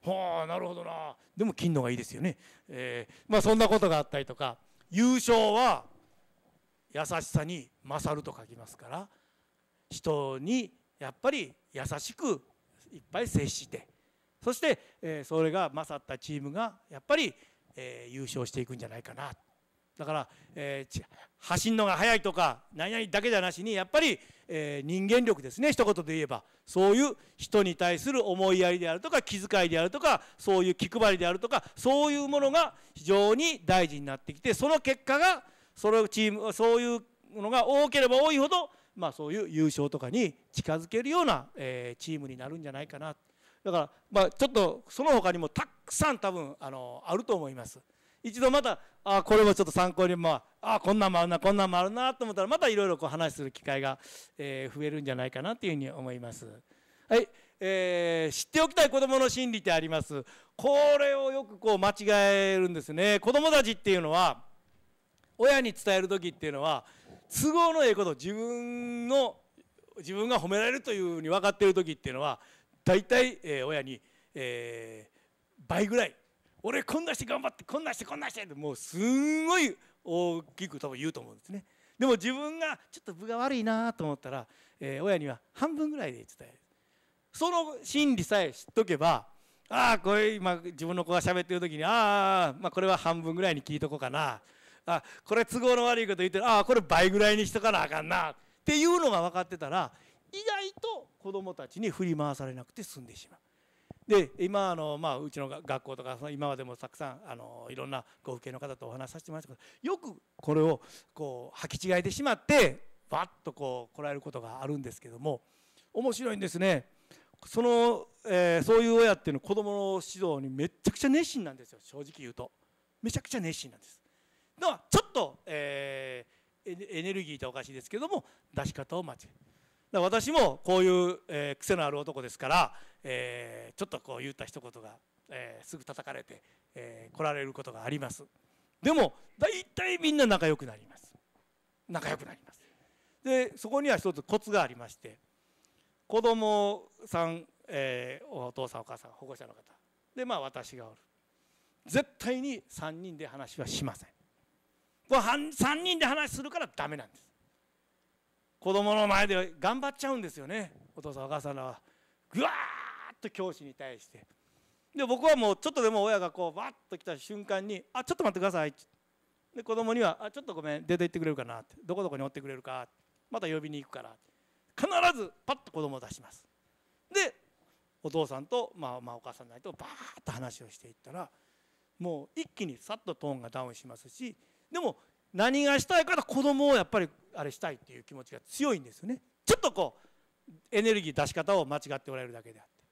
はあなるほどなでも金のがいいですよね、えー、まあ、そんなことがあったりとか優勝は優しさに勝ると書きますから人にやっぱり優しくいっぱい接してそして、えー、それが勝ったチームがやっぱり、えー、優勝していくんじゃないかなだから、えー、走るのが速いとか何々だけじゃなしにやっぱりえー、人間力ですね一言で言えばそういう人に対する思いやりであるとか気遣いであるとかそういう気配りであるとかそういうものが非常に大事になってきてその結果がそのチームそういうものが多ければ多いほど、まあ、そういう優勝とかに近づけるような、えー、チームになるんじゃないかなだから、まあ、ちょっとその他にもたくさん多分あのあると思います。一度またあこれもちょっと参考にまああこんなんもあるなこんなんもあるなと思ったらまたいろいろ話する機会が、えー、増えるんじゃないかなというふうに思います。はいえー、知っておきたい子どもの心理ってありますこれをよくこう間違えるんですね子どもたちっていうのは親に伝える時っていうのは都合のええこと自分の自分が褒められるというふうに分かっている時っていうのは大体、えー、親に、えー、倍ぐらい俺こんなして頑張ってこんなしてこんなしてってもうすんごい大きく多分言うと思うんですねでも自分がちょっと分が悪いなと思ったら、えー、親には半分ぐらいで伝えるその心理さえ知っとけばああこれ今自分の子が喋ってる時にああ、まあ、これは半分ぐらいに聞いとこうかなあこれ都合の悪いこと言ってるああこれ倍ぐらいにしとかなあかんなっていうのが分かってたら意外と子どもたちに振り回されなくて済んでしまう。で今あの、まあ、うちの学校とかその今までもたくさんあのいろんなご父兄の方とお話しさせてもらいましたけどよくこれをこう履き違えてしまってバッとこうこらえることがあるんですけども面白いんですねその、えー、そういう親っていうのは子どもの指導にめちゃくちゃ熱心なんですよ正直言うとめちゃくちゃ熱心なんです。だからちょっと、えーエネルギーておかしいですけども出し方を間違えだ私もこういう、えー、癖のある男ですから、えー、ちょっとこう言った一言が、えー、すぐ叩かれて、えー、来られることがありますでも大体みんな仲良くなります仲良くなりますでそこには一つコツがありまして子供さん、えー、お父さんお母さん保護者の方でまあ私がおる絶対に3人で話はしませんこれ3人で話するからダメなんです子供の前で頑張っちゃうんですよねお父さんお母さんらはぐわーっと教師に対してで僕はもうちょっとでも親がこうバッと来た瞬間に「あちょっと待ってください」で子供には「あちょっとごめん出て行ってくれるかな」って「どこどこにおってくれるか」また呼びに行くから必ずパッと子供を出しますでお父さんと、まあ、まあお母さんないとバーッと話をしていったらもう一気にさっとトーンがダウンしますしでも何がしたいから子供をやっぱりあれしたいっていう気持ちが強いんですよねちょっとこうエネルギー出し方を間違っておられるだけであって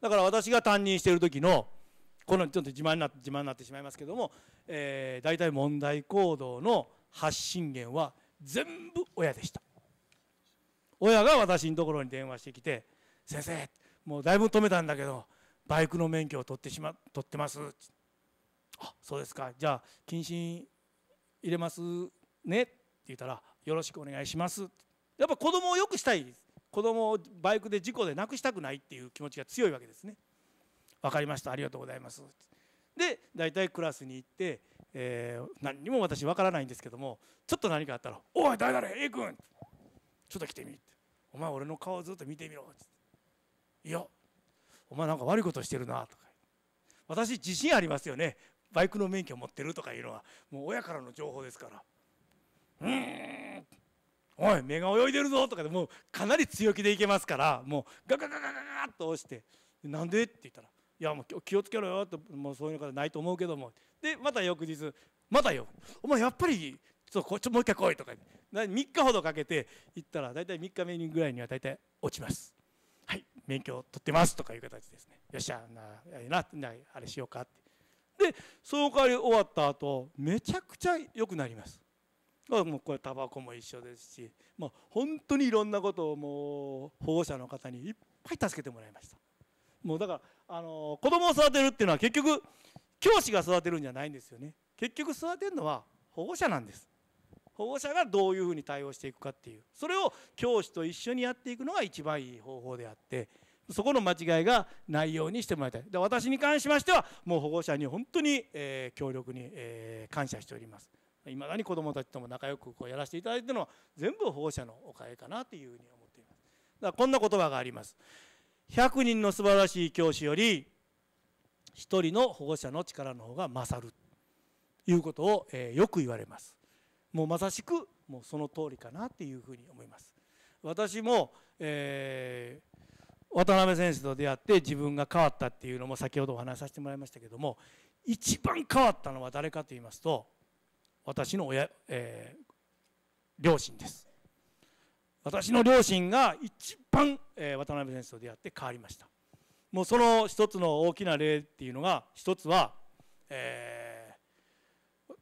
だから私が担任している時のこのちょっと自慢になって自慢になってしまいますけども、えー、大体問題行動の発信源は全部親でした親が私のところに電話してきて「先生もうだいぶ止めたんだけどバイクの免許を取ってしま取ってます」あそうですかじゃあ謹慎入れますね」って言ったらよろしくお願いしますやっぱ子供を良くしたい子供をバイクで事故でなくしたくないっていう気持ちが強いわけですね分かりましたありがとうございますで大体クラスに行って、えー、何にも私分からないんですけどもちょっと何かあったら「おい誰々 A 君ちょっと来てみ」って「お前俺の顔ずっと見てみろ」って「いやお前なんか悪いことしてるな」とか「私自信ありますよねバイクの免許持ってる」とかいうのはもう親からの情報ですから「うん」おい目が泳いでるぞとかでもうかなり強気でいけますからもうガガガガガガッと押して「なんで?」って言ったら「いやもう気をつけろよ」ってもうそういうのないと思うけどもでまた翌日「またよお前やっぱりちょっともう一回来い」とか3日ほどかけて行ったら大体3日目ぐらいには大体落ちます。はい免許取ってますとかいう形ですねよっしゃなななあれしようかってでその代わり終わった後めちゃくちゃ良くなりますもうこれタバコも一緒ですし、まあ、本当にいろんなことをもう保護者の方にいっぱい助けてもらいましたもうだからあの子供を育てるっていうのは結局教師が育てるんじゃないんですよね結局育てるのは保護者なんです保護者がどういうふうに対応していくかっていうそれを教師と一緒にやっていくのが一番いい方法であってそこの間違いがないようにしてもらいたいで私に関しましてはもう保護者に本当に、えー、力に、えー、感謝しております。いまだに子どもたちとも仲良くこうやらせていただいてるのは全部保護者のおかげかなというふうに思っています。だからこんな言葉があります。100人の素晴らしい教師より1人の保護者の力の方が勝るということを、えー、よく言われます。もうまさしくもうその通りかなっていうふうに思います。私も、えー、渡辺先生と出会って自分が変わったっていうのも先ほどお話しさせてもらいましたけども一番変わったのは誰かと言いますと私の親、えー、両親です私の両親が一番、えー、渡辺先生と出会って変わりましたもうその一つの大きな例っていうのが一つは、え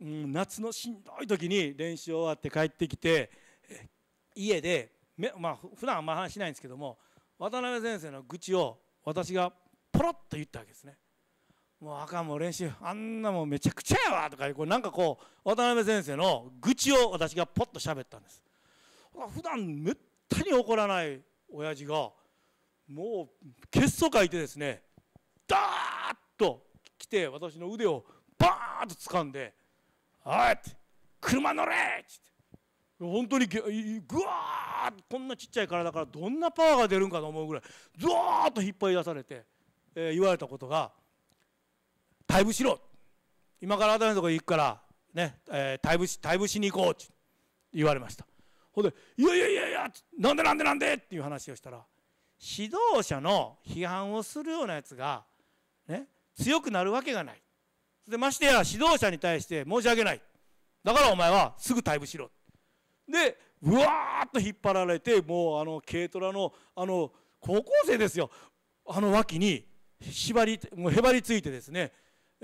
ー、夏のしんどい時に練習終わって帰ってきて家でめ、まあ普段あんま話しないんですけども渡辺先生の愚痴を私がポロッと言ったわけですねもうあかんもう練習あんなもうめちゃくちゃやわとかこうなんかこう渡辺先生の愚痴を私がポッと喋ったんです普段めったに怒らない親父がもう結素書いてですねダーッと来て私の腕をバーンと掴んで「あい!」って「車乗れ!」って本当にぐわーっこんなちっちゃい体からどんなパワーが出るんかと思うぐらいずわーっと引っ張り出されて、えー、言われたことが退部しろ今からしいとこ行くからね、えー、退部し退部しに行こうって言われましたほんで「いやいやいやいやなんでなんでなんで?」っていう話をしたら指導者の批判をするようなやつが、ね、強くなるわけがないでましてや指導者に対して申し訳ないだからお前はすぐ退部しろでうわーっと引っ張られてもうあの軽トラのあの高校生ですよあの脇に縛りもうへばりついてですね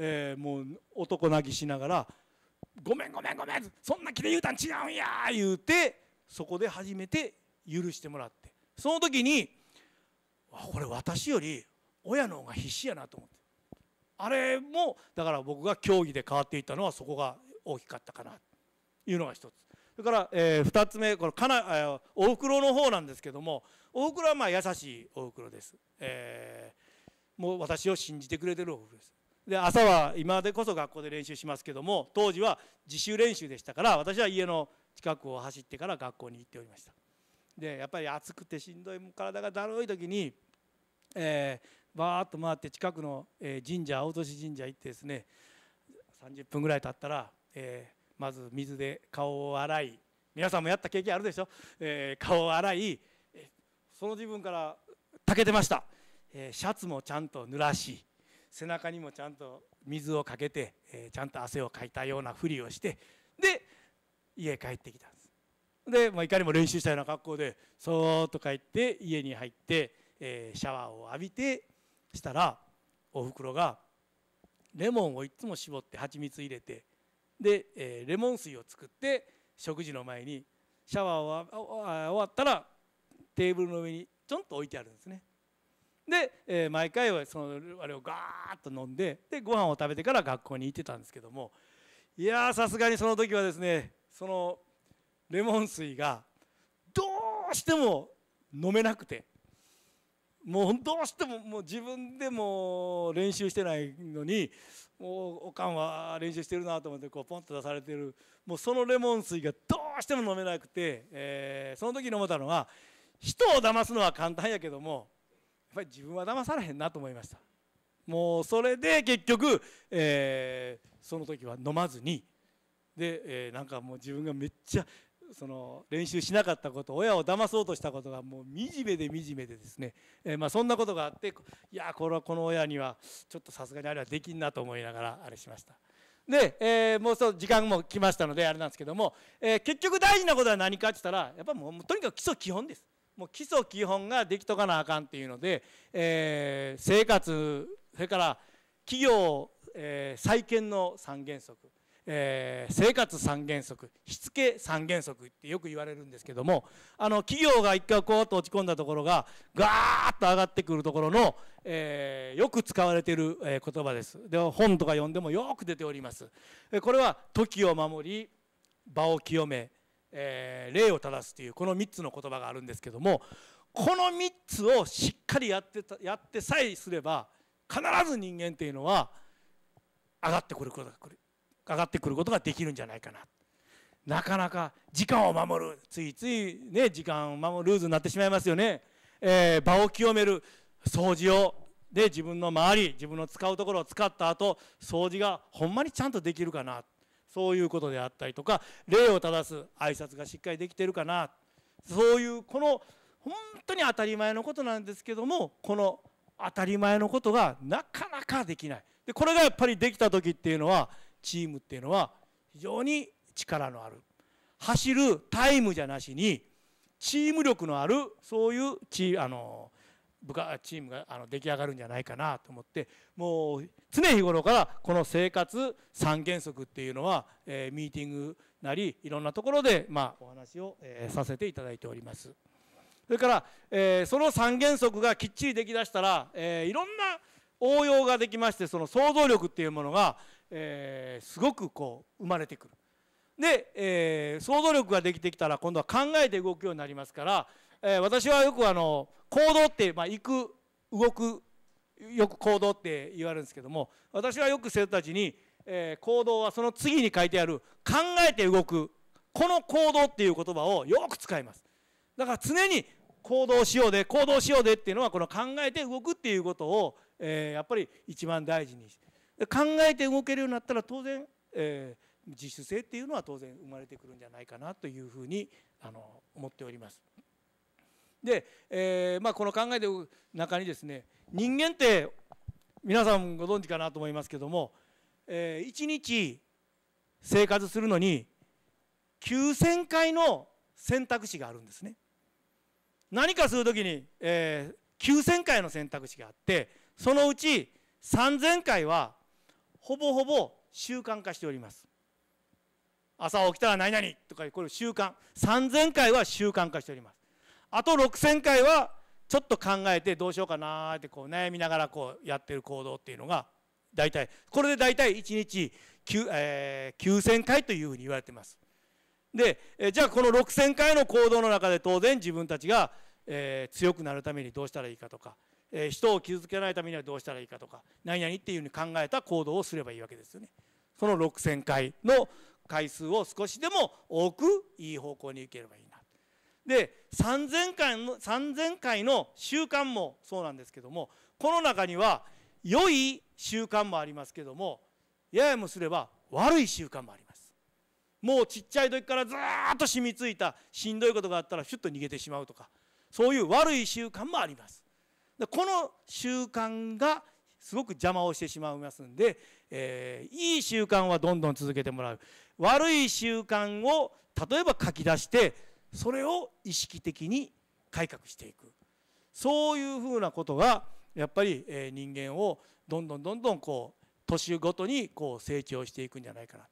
えー、もう男泣きしながら「ごめんごめんごめんそんな気で言うたん違うんや」言うてそこで初めて許してもらってその時に「あこれ私より親の方が必死やな」と思ってあれもだから僕が競技で変わっていったのはそこが大きかったかなというのが一つ。それから、えー、2つ目このかな、えー、おふくろの方なんですけどもおふくろはまあ優しいおふくろです、えー、もう私を信じてくれてるおふくろですで朝は今でこそ学校で練習しますけども当時は自主練習でしたから私は家の近くを走ってから学校に行っておりましたでやっぱり暑くてしんどい体がだるい時に、えー、バーッと回って近くの神社青年神社行ってですね30分ぐらい経ったら、えー、まず水で顔を洗い皆さんもやった経験あるでしょ、えー、顔を洗いその自分から炊けてました、えー、シャツもちゃんと濡らし背中にもちゃんと水をかけて、えー、ちゃんと汗をかいたようなふりをしてで家帰ってきたんですで、まあ、いかにも練習したような格好でそーっと帰って家に入って、えー、シャワーを浴びてしたらおふくろがレモンをいつも絞って蜂蜜入れてで、えー、レモン水を作って食事の前にシャワーを終わったらテーブルの上にちょんと置いてあるんですねで、えー、毎回はそのあれをガーッと飲んででご飯を食べてから学校に行ってたんですけどもいやさすがにその時はですねそのレモン水がどうしても飲めなくてもうどうしてももう自分でも練習してないのにもうおかんは練習してるなと思ってこうポンと出されてるもうそのレモン水がどうしても飲めなくて、えー、その時にめたのは人を騙すのは簡単やけどもぱり自分は騙されへんなと思いましたもうそれで結局、えー、その時は飲まずにで、えー、なんかもう自分がめっちゃその練習しなかったこと親を騙そうとしたことがもう惨めで惨めでですね、えー、まあ、そんなことがあっていやこれはこの親にはちょっとさすがにあれはできんなと思いながらあれしましたで、えー、もうそう時間も来ましたのであれなんですけども、えー、結局大事なことは何かって言ったらやっぱもうとにかく基礎基本ですもう基礎基本ができとかなあかんっていうので、えー、生活それから企業、えー、再建の三原則、えー、生活三原則しつけ三原則ってよく言われるんですけどもあの企業が一回こうと落ち込んだところがガーッと上がってくるところの、えー、よく使われている言葉ですで本とか読んでもよく出ておりますこれは時を守り場を清めえー、礼を正すというこの3つの言葉があるんですけどもこの3つをしっかりやってたやってさえすれば必ず人間っていうのは上がってくることが上がってくることができるんじゃないかななかなか時間を守るついついね時間を守るルーズになってしまいますよね、えー、場を清める掃除をで自分の周り自分の使うところを使った後掃除がほんまにちゃんとできるかなそういうことであったりとか礼を正す挨拶がしっかりできてるかなそういうこの本当に当たり前のことなんですけどもこの当たり前のことがなかなかできないでこれがやっぱりできた時っていうのはチームっていうのは非常に力のある走るタイムじゃなしにチーム力のあるそういうチあの部下チームがあの出来上がるんじゃないかなと思ってもう常日頃からこの生活三原則っていうのは、えー、ミーティングなりいろんなところで、まあ、お話を、えー、させていただいております。それから、えー、その三原則がきっちりできだしたら、えいろんな応用ができましてその想像力っていうものが、えすごくこう生まれてくる。で、え想像力ができてきたら今度は考えて動くようになりますから、え私はよくあの行動って、まあ、行く動くよく行動って言われるんですけども私はよく生徒たちに、えー、行動はその次に書いてある考えて動くこの行動っていう言葉をよく使いますだから常に行動しようで行動しようでっていうのはこの考えて動くっていうことを、えー、やっぱり一番大事に考えて動けるようになったら当然、えー、自主性っていうのは当然生まれてくるんじゃないかなというふうにあの思っております。で、えーまあ、この考えの中にですね人間って皆さんご存知かなと思いますけども、えー、1日生活するのに9,000回の選択肢があるんですね。何かするときに、えー、9,000回の選択肢があってそのうち3,000回はほぼほぼ習慣化しております。朝起きたら何々とかこれ習慣3,000回は習慣化しております。あと6,000回はちょっと考えてどうしようかなってこう悩みながらこうやってる行動っていうのが大体これで大体1日9、えー、0 0 0回というふうに言われてます。で、えじゃあこの6,000回の行動の中で当然自分たちが、えー、強くなるためにどうしたらいいかとか、えー、人を傷つけないためにはどうしたらいいかとか何々っていうふうに考えた行動をすればいいわけですよね。その6,000回の回数を少しでも多くいい方向に行ければいい。で3000回の ,3000 回の習慣もそうなんですけどもこの中には良い習慣もありますけどもややもすれば悪い習慣もありますもうちっちゃい時からずっと染みついたしんどいことがあったらシュッと逃げてしまうとかそういう悪い習慣もありますでこの習慣がすごく邪魔をしてしまいますんで、えー、いい習慣はどんどん続けてもらう悪い習慣を例えば書き出してそれを意識的に改革していくそういうふうなことがやっぱり人間をどんどんどんどんこう年ごとにこう成長していくんじゃないかな、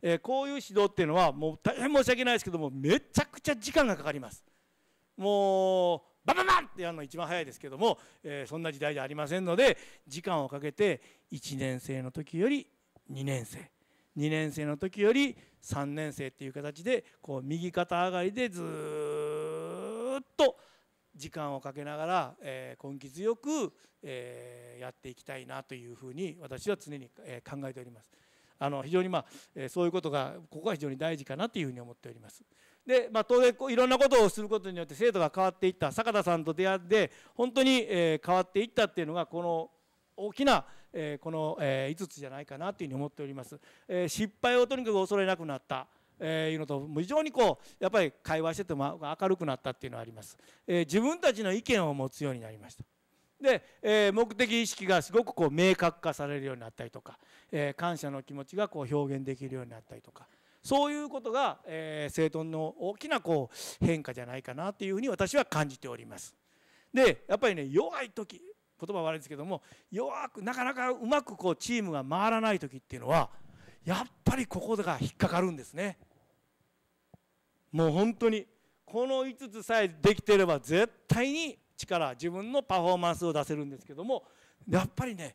えこういう指導っていうのはもう大変申し訳ないですけどもめちゃくちゃ時間がかかりますもうバババンってやるの一番早いですけども、えそんな時代じゃありませんので時間をかけて1年生の時より2年生2年生の時より3年生っていう形でこう右肩上がりでずっと時間をかけながら、えー、根気強く、えー、やっていきたいなというふうに私は常に、えー、考えております。あの非常にまあ、えー、そういうことがここは非常に大事かなというふうに思っております。で、まあ、当然こういろんなことをすることによって制度が変わっていった坂田さんと出会って本当に、えー、変わっていったっていうのがこの大きな、えこの、え5つじゃないかなというふうに思っております。え失敗をとにかく恐れなくなったえー、いうのと非常にこうやっぱり会話してても明るくなったっていうのはあります、えー、自分たちの意見を持つようになりましたで、えー、目的意識がすごくこう明確化されるようになったりとか、え感謝の気持ちがこう表現できるようになったりとかそういうことが、え政党の大きなこう変化じゃないかなっていうふうに私は感じておりますでやっぱりね弱い時言葉悪いですけども弱くなかなかうまくこうチームが回らない時っていうのはやっぱりここが引っかかるんですね。もう本当にこの5つさえできていれば絶対に力自分のパフォーマンスを出せるんですけどもやっぱりね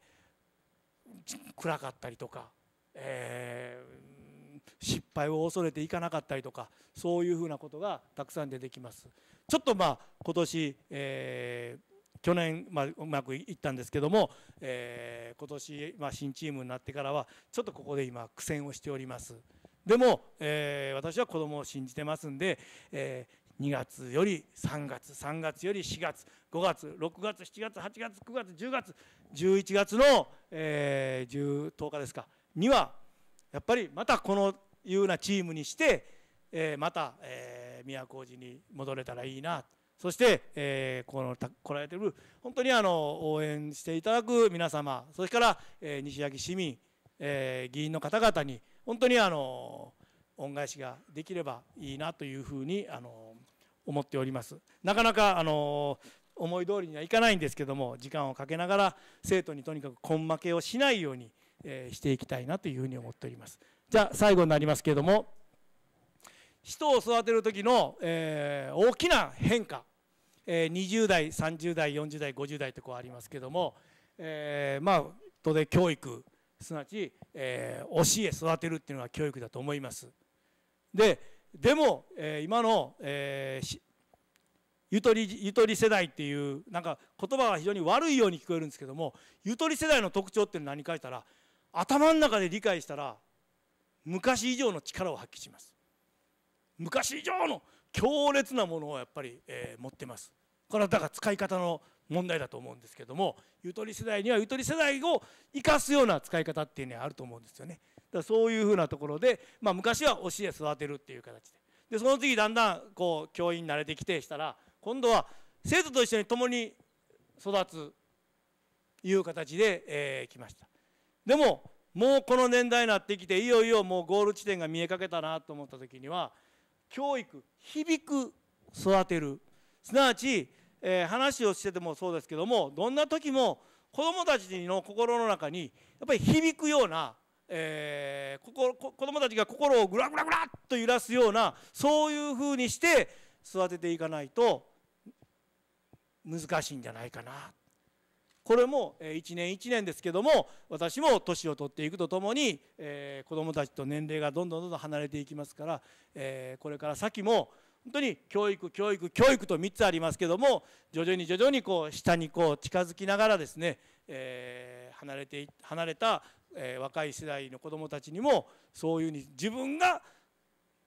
暗かったりとか、えー、失敗を恐れていかなかったりとかそういうふうなことがたくさん出てきます。ちょっとまあ今年、えー去年、まあ、うまくいったんですけども、えー、今年、まあ、新チームになってからはちょっとここで今苦戦をしておりますでも、えー、私は子供を信じてますんで、えー2月より3月3月より4月5月6月7月8月9月10月11月の、えー、10, 10日ですかにはやっぱりまたこのようなチームにして、えー、また、えー、都大路に戻れたらいいなとそして、えー、この来られている本当にあの応援していただく皆様それから、えー、西脇市民、えー、議員の方々に本当にあの恩返しができればいいなというふうにあの思っておりますなかなかあの思い通りにはいかないんですけども時間をかけながら生徒にとにかく根負けをしないように、えしていきたいなというふうに思っております。じゃあ最後になりますけれども人を育てる時の、えー、大きな変化、えー、20代30代40代50代ってこうありますけども、えー、まあ当然教育すなわち、えー、教え育てるっていうのが教育だと思います。ででも、えー、今の、えー、ゆとりゆとり世代っていうなんか言葉が非常に悪いように聞こえるんですけどもゆとり世代の特徴って何か言ったら頭の中で理解したら昔以上の力を発揮します。昔以上の強烈なものをやっぱり、えー、持ってますこれはだから使い方の問題だと思うんですけどもゆとり世代にはゆとり世代を生かすような使い方っていうのはあると思うんですよねだそういうふうなところで、まあ、昔は教え育てるっていう形ででその次だんだんこう教員に慣れてきてしたら今度は生徒と一緒に共に育ついう形で、えー、来ましたでももうこの年代になってきていよいよもうゴール地点が見えかけたなと思った時には教育響く育てるすなわち、えー、話をしててもそうですけどもどんな時も子どもたちの心の中にやっぱり響くような、えー、心子どもたちが心をぐらぐらぐらっと揺らすようなそういうふうにして育てていかないと難しいんじゃないかなこれも1年1年ですけども私も年を取っていくとともに、えー、子どもたちと年齢がどんどんどんどん離れていきますから、えー、これから先も本当に教育教育教育と3つありますけども徐々に徐々にこう下にこう近づきながらですね、えー、離れて離れた、えー、若い世代の子どもたちにもそういうふうに自分が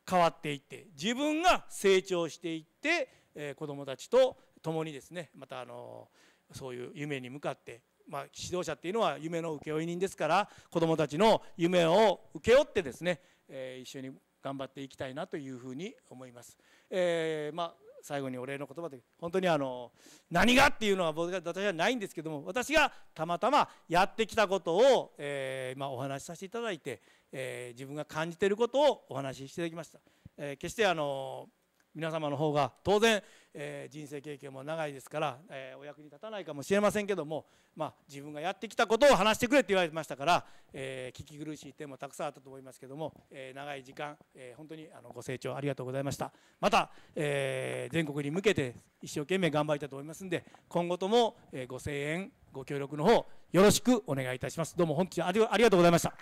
変わっていって自分が成長していって、えー、子どもたちと共にですねまたあのーそういう夢に向かって、まあ、指導者っていうのは夢の請負人ですから子どもたちの夢を請け負ってですね、えー、一緒に頑張っていきたいなというふうに思います。えー、まあ最後にお礼の言葉で本当にあの何がっていうのは私はないんですけども私がたまたまやってきたことを、えー、あお話しさせていただいて、え自分が感じていることをお話ししていただきました、え決してあの皆様の方が当然、えー、人生経験も長いですから、えー、お役に立たないかもしれませんけども、まあ、自分がやってきたことを話してくれって言われてましたから、えー、聞き苦しい点もたくさんあったと思いますけども、え長い時間、え本当にあのご清聴ありがとうございましたまた、え全国に向けて一生懸命頑張りたいと思いますんで今後とも、えご声援ご協力の方よろしくお願いいたしますどうも本当にありがとうございました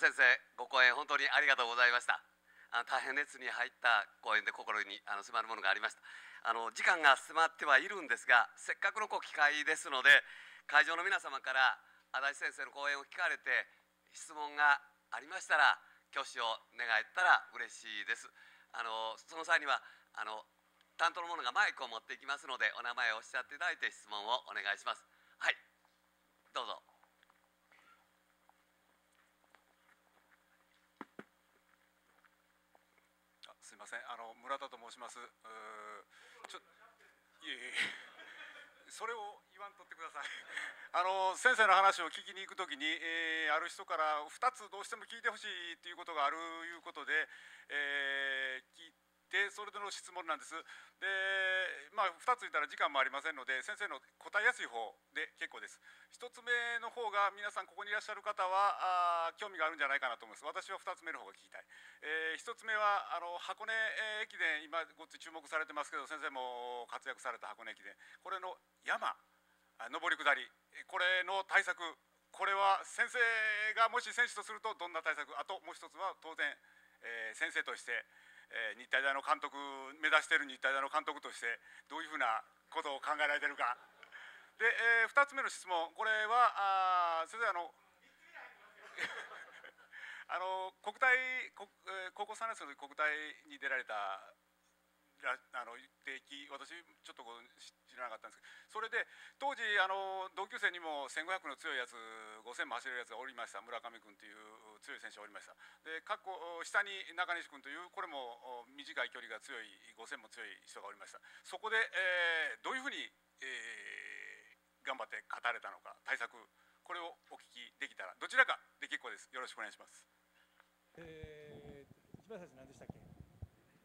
先生ご講演本当にありがとうございましたあの大変熱に入った講演で心にあの迫るものがありましたあの時間が迫ってはいるんですがせっかくの機会ですので会場の皆様から足立先生の講演を聞かれて質問がありましたら挙手を願えたら嬉しいですあのその際にはあの担当の者がマイクを持っていきますのでお名前をおっしゃっていただいて質問をお願いしますはいどうぞませんあの村田と申しますちょいえいえそれを言わんとってください あの先生の話を聞きに行く時に、えー、ある人から2つどうしても聞いてほしいということがあるいうことで、えー、聞いてでそれでの質問なんですで、まあ、2ついたら時間もありませんので先生の答えやすい方で結構です1つ目の方が皆さんここにいらっしゃる方はあ興味があるんじゃないかなと思います私は2つ目の方が聞きたい、えー、1つ目はあの箱根駅伝今ごっつ注目されてますけど先生も活躍された箱根駅伝これの山上り下りこれの対策これは先生がもし選手とするとどんな対策あともう一つは当然、えー、先生としてえ日体大の監督目指している日体大の監督としてどういうふうなことを考えられているかで、えー、2つ目の質問これはあそれであの あの国体国、えー、高校3年生の時国体に出られたあの私ちょっと知らなかったんですけどそれで当時あの同級生にも1500の強いやつ5000も走れるやつがおりました村上君という強い選手がおりましたで過去下に中西君というこれも短い距離が強い5000も強い人がおりましたそこで、えー、どういうふうに、えー、頑張って勝たれたのか対策これをお聞きできたらどちらかで結構ですよろしくお願いします、えー、一番最初何でしたっけ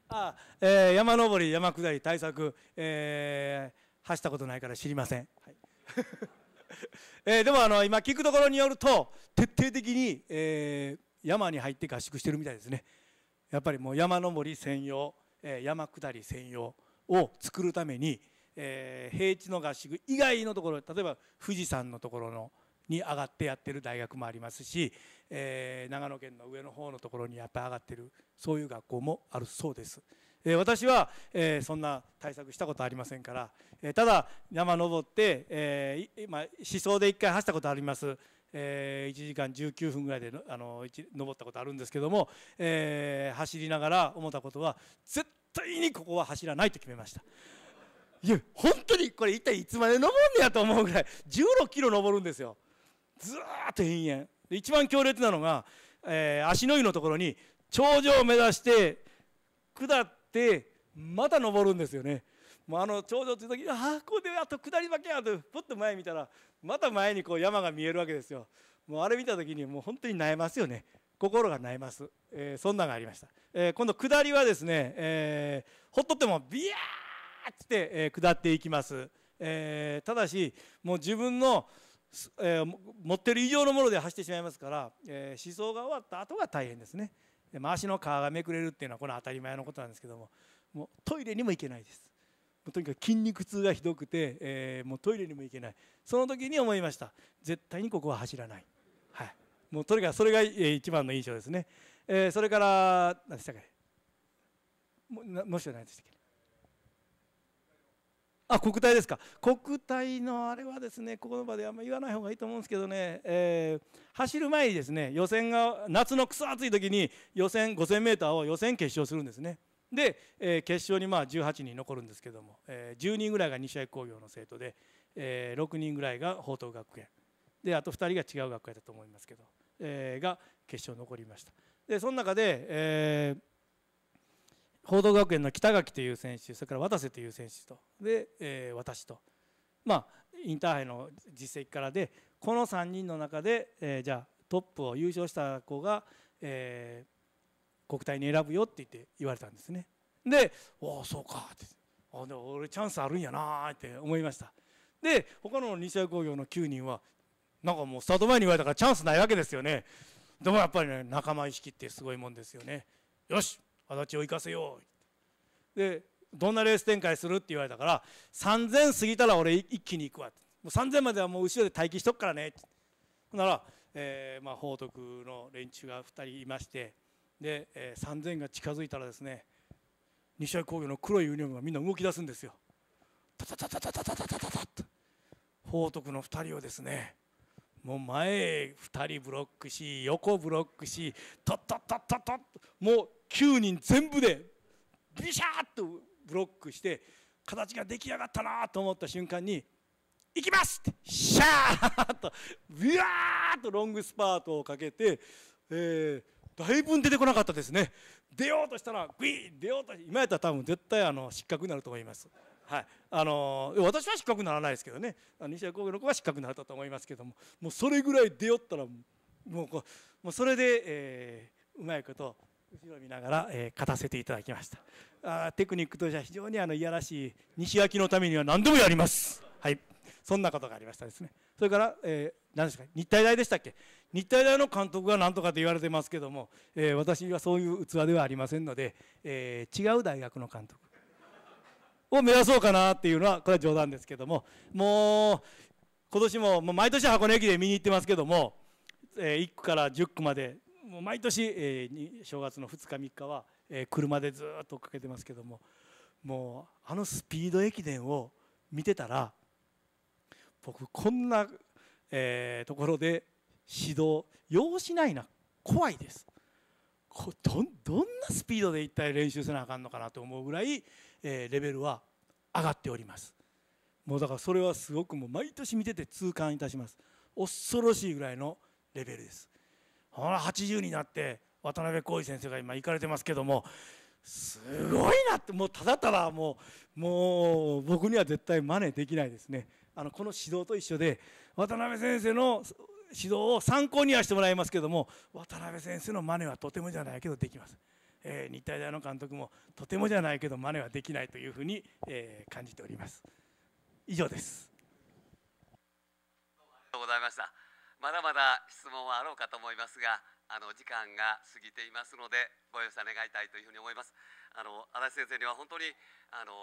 ああ、えー、山登り山下り対策、えー、走ったことないから知りません、はい えー、でもあの今聞くところによると徹底的に、えー、山に入って合宿してるみたいですねやっぱりもう山登り専用、えー、山下り専用を作るために、えー、平地の合宿以外のところ例えば富士山のところのに上がってやってる大学もありますし、えー、長野県の上の方のところにやっぱ上がってるそういう学校もあるそうです。え私は、えそんな対策したことありませんから、えただ山登って、えー、今思想で1回走ったことあります。え1時間19分ぐらいであの登ったことあるんですけども、え走りながら思ったことは絶対にここは走らないと決めました。いや本当にこれ一体いつまで登るんねやと思うぐらい16キロ登るんですよずーっと延々で一番強烈なのが、えー、足の湯のところに頂上を目指して下っってまた登るんですよね。もうあの頂上という時にああここであと下り負けやとポッと前見たらまた前にこう山が見えるわけですよ。もうあれ見た時にもう本当に萎えますよね。心が萎えます。えー、そんながありました。えー、今度下りはですね、えー、ほっとってもビヤーって、え下っていきます。えただしもう自分のえー、持ってる以上のもので走ってしまいますから、えー、思想が終わった後が大変ですね、で回しの皮がめくれるっていうのはこの当たり前のことなんですけどももうトイレにも行けないですもうとにかく筋肉痛がひどくて、えー、もうトイレにも行けないその時に思いました絶対にここは走らない、はい、もうとにかくそれが一番の印象ですね、えー、それから何でしたっけももう一度何でしたっけあ国体ですか国体のあれはですねここの場であんまり言わない方がいいと思うんですけどね、えー、走る前にですね予選が夏のくそ暑い時に予選 5000m を予選決勝するんですねで、えー、決勝にまあ18人残るんですけども、えー、10人ぐらいが西合工業の生徒で、えー、6人ぐらいが報徳学園であと2人が違う学会だと思いますけど、えー、が決勝残りましたでその中で、えー報道学園の北垣という選手それから渡瀬という選手とで、えー、私と、まあ、インターハイの実績からでこの3人の中で、えー、じゃあトップを優勝した子が、えー、国体に選ぶよって言って言われたんですね。で「おおそうか」って「あでも俺チャンスあるんやな」って思いました。で他の西谷工業の9人はなんかもうスタート前に言われたからチャンスないわけですよね。でもやっぱりね仲間意識ってすごいもんですよね。よし足を生かせようでどんなレース展開するって言われたから3000過ぎたら俺一気に行くわもう3000まではもう後ろで待機しとくからねなら、えー、まあ、報徳の連中が2人いましてで、えー、3000が近づいたらですね西脇工業の黒いユニホームがみんな動き出すんですよ。タタタタタタタタタタと報徳の2人をですねもう前2人ブロックし横ブロックしタタタタタもう9人全部でビシャーッとブロックして形が出来上がったなと思った瞬間に「行きます!」ってシャーッとビワーッとロングスパートをかけて、えー、だいぶ出てこなかったですね出ようとしたらグイー出ようと今やったら多分絶対あの失格になると思います。はいあのー、私は失格にならないですけどね西田工業の子は失格になったと思いますけどももうそれぐらい出よったらもうこうもうそれで、えー、うまいこと後ろ見ながら、えー、勝たせていただきましたあテクニックとしては非常にあのいやらしい西焼きのためには何でもやりますはいそんなことがありましたですねそれから、えー、何ですか日体大でしたっけ日体大の監督が何とかと言われてますけども、えー、私はそういう器ではありませんので、えー、違う大学の監督を目指そうかなっていうのはこれは冗談ですけどももう今年ももう毎年箱根駅で見に行ってますけども、えー、1区から10区までもう毎年、えー、正月の2日3日は、えー、車でずっとかけてますけどももうあのスピード駅伝を見てたら僕こんな、えー、ところで指導要しないな怖いですこどどんなスピードで一体練習せなあかんのかなと思うぐらい、えー、レベルは上がっておりますもうだからそれはすごくもう毎年見てて痛感いたします恐ろしいぐらいのレベルですほら80になって渡辺浩二先生が今行かれてますけどもすごいなってもうただただもうもう僕には絶対真似できないですねあのこの指導と一緒で渡辺先生の指導を参考にはしてもらいますけども渡辺先生の真似はとてもじゃないけどできます、えー、日体大の監督もとてもじゃないけど真似はできないというふうに、えー、感じております以上ですありがとうございましたまだまだ質問はあろうかと思いますがあの時間が過ぎていますのでご容赦願いたいというふうに思いますあの足立先生には本当にあの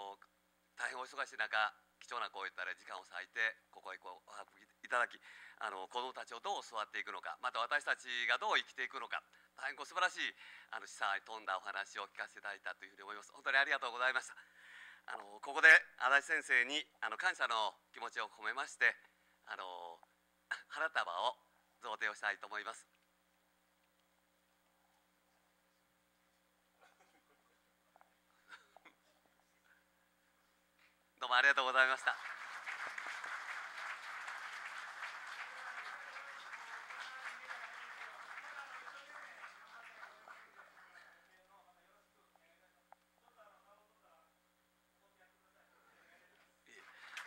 大変お忙しい中貴重な言ったら時間を割いてここへこうお運びいただきあの子どもたちをどう育っていくのかまた私たちがどう生きていくのか大変素晴らしいあの資産に富んだお話を聞かせていただいたというふうに思います本当にありがとうございましたあのここで足立先生にあの感謝の気持ちを込めましてあの花束を贈呈をしたいと思います どうもありがとうございました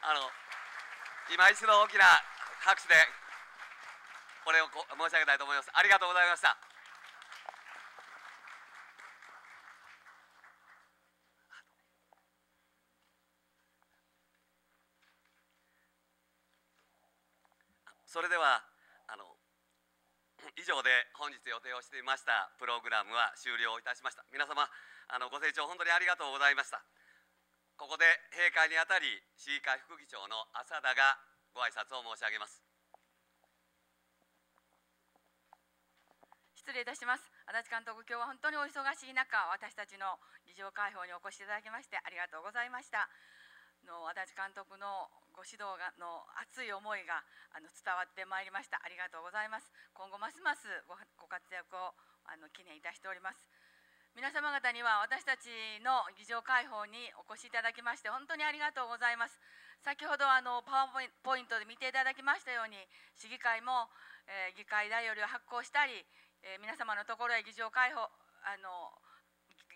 あの今一度大きな拍手でこれを申し上げたいと思いますありがとうございましたそれではあの以上で本日予定をしていましたプログラムは終了いたしました皆様あのご清聴本当にありがとうございましたここで閉会にあたり市議会副議長の浅田がご挨拶を申し上げます失礼いたします足立監督今日は本当にお忙しい中私たちの議場開放にお越しいただきましてありがとうございましたの足立監督のご指導がの熱い思いがあの伝わってまいりましたありがとうございます今後ますますご活躍をあの記念いたしております皆様方には私たちの議場開放にお越しいただきまして本当にありがとうございます先ほどあのパワーポイントで見ていただきましたように市議会も、えー、議会代よりを発行したりえー、皆様のところへ議場開放あの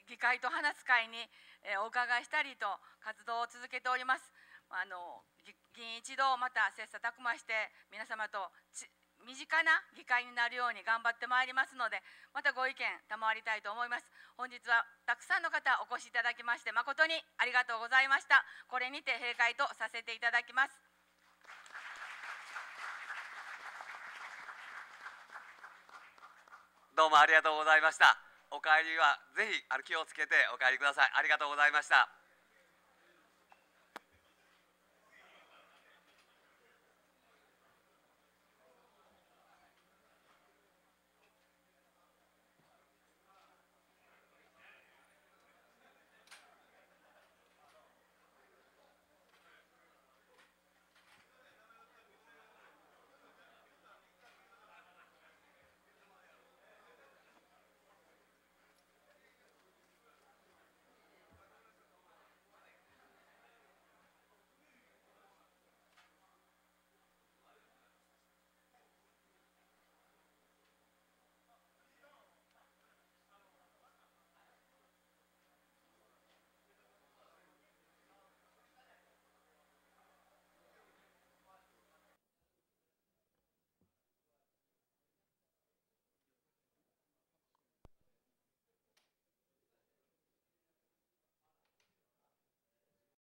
議会と話す会に、えー、お伺いしたりと活動を続けておりますあの議員一同また切磋琢磨して皆様と身近な議会になるように頑張ってまいりますのでまたご意見賜りたいと思います本日はたくさんの方お越しいただきまして誠にありがとうございましたこれにて閉会とさせていただきますどうもありがとうございましたお帰りはぜひあの気をつけてお帰りくださいありがとうございました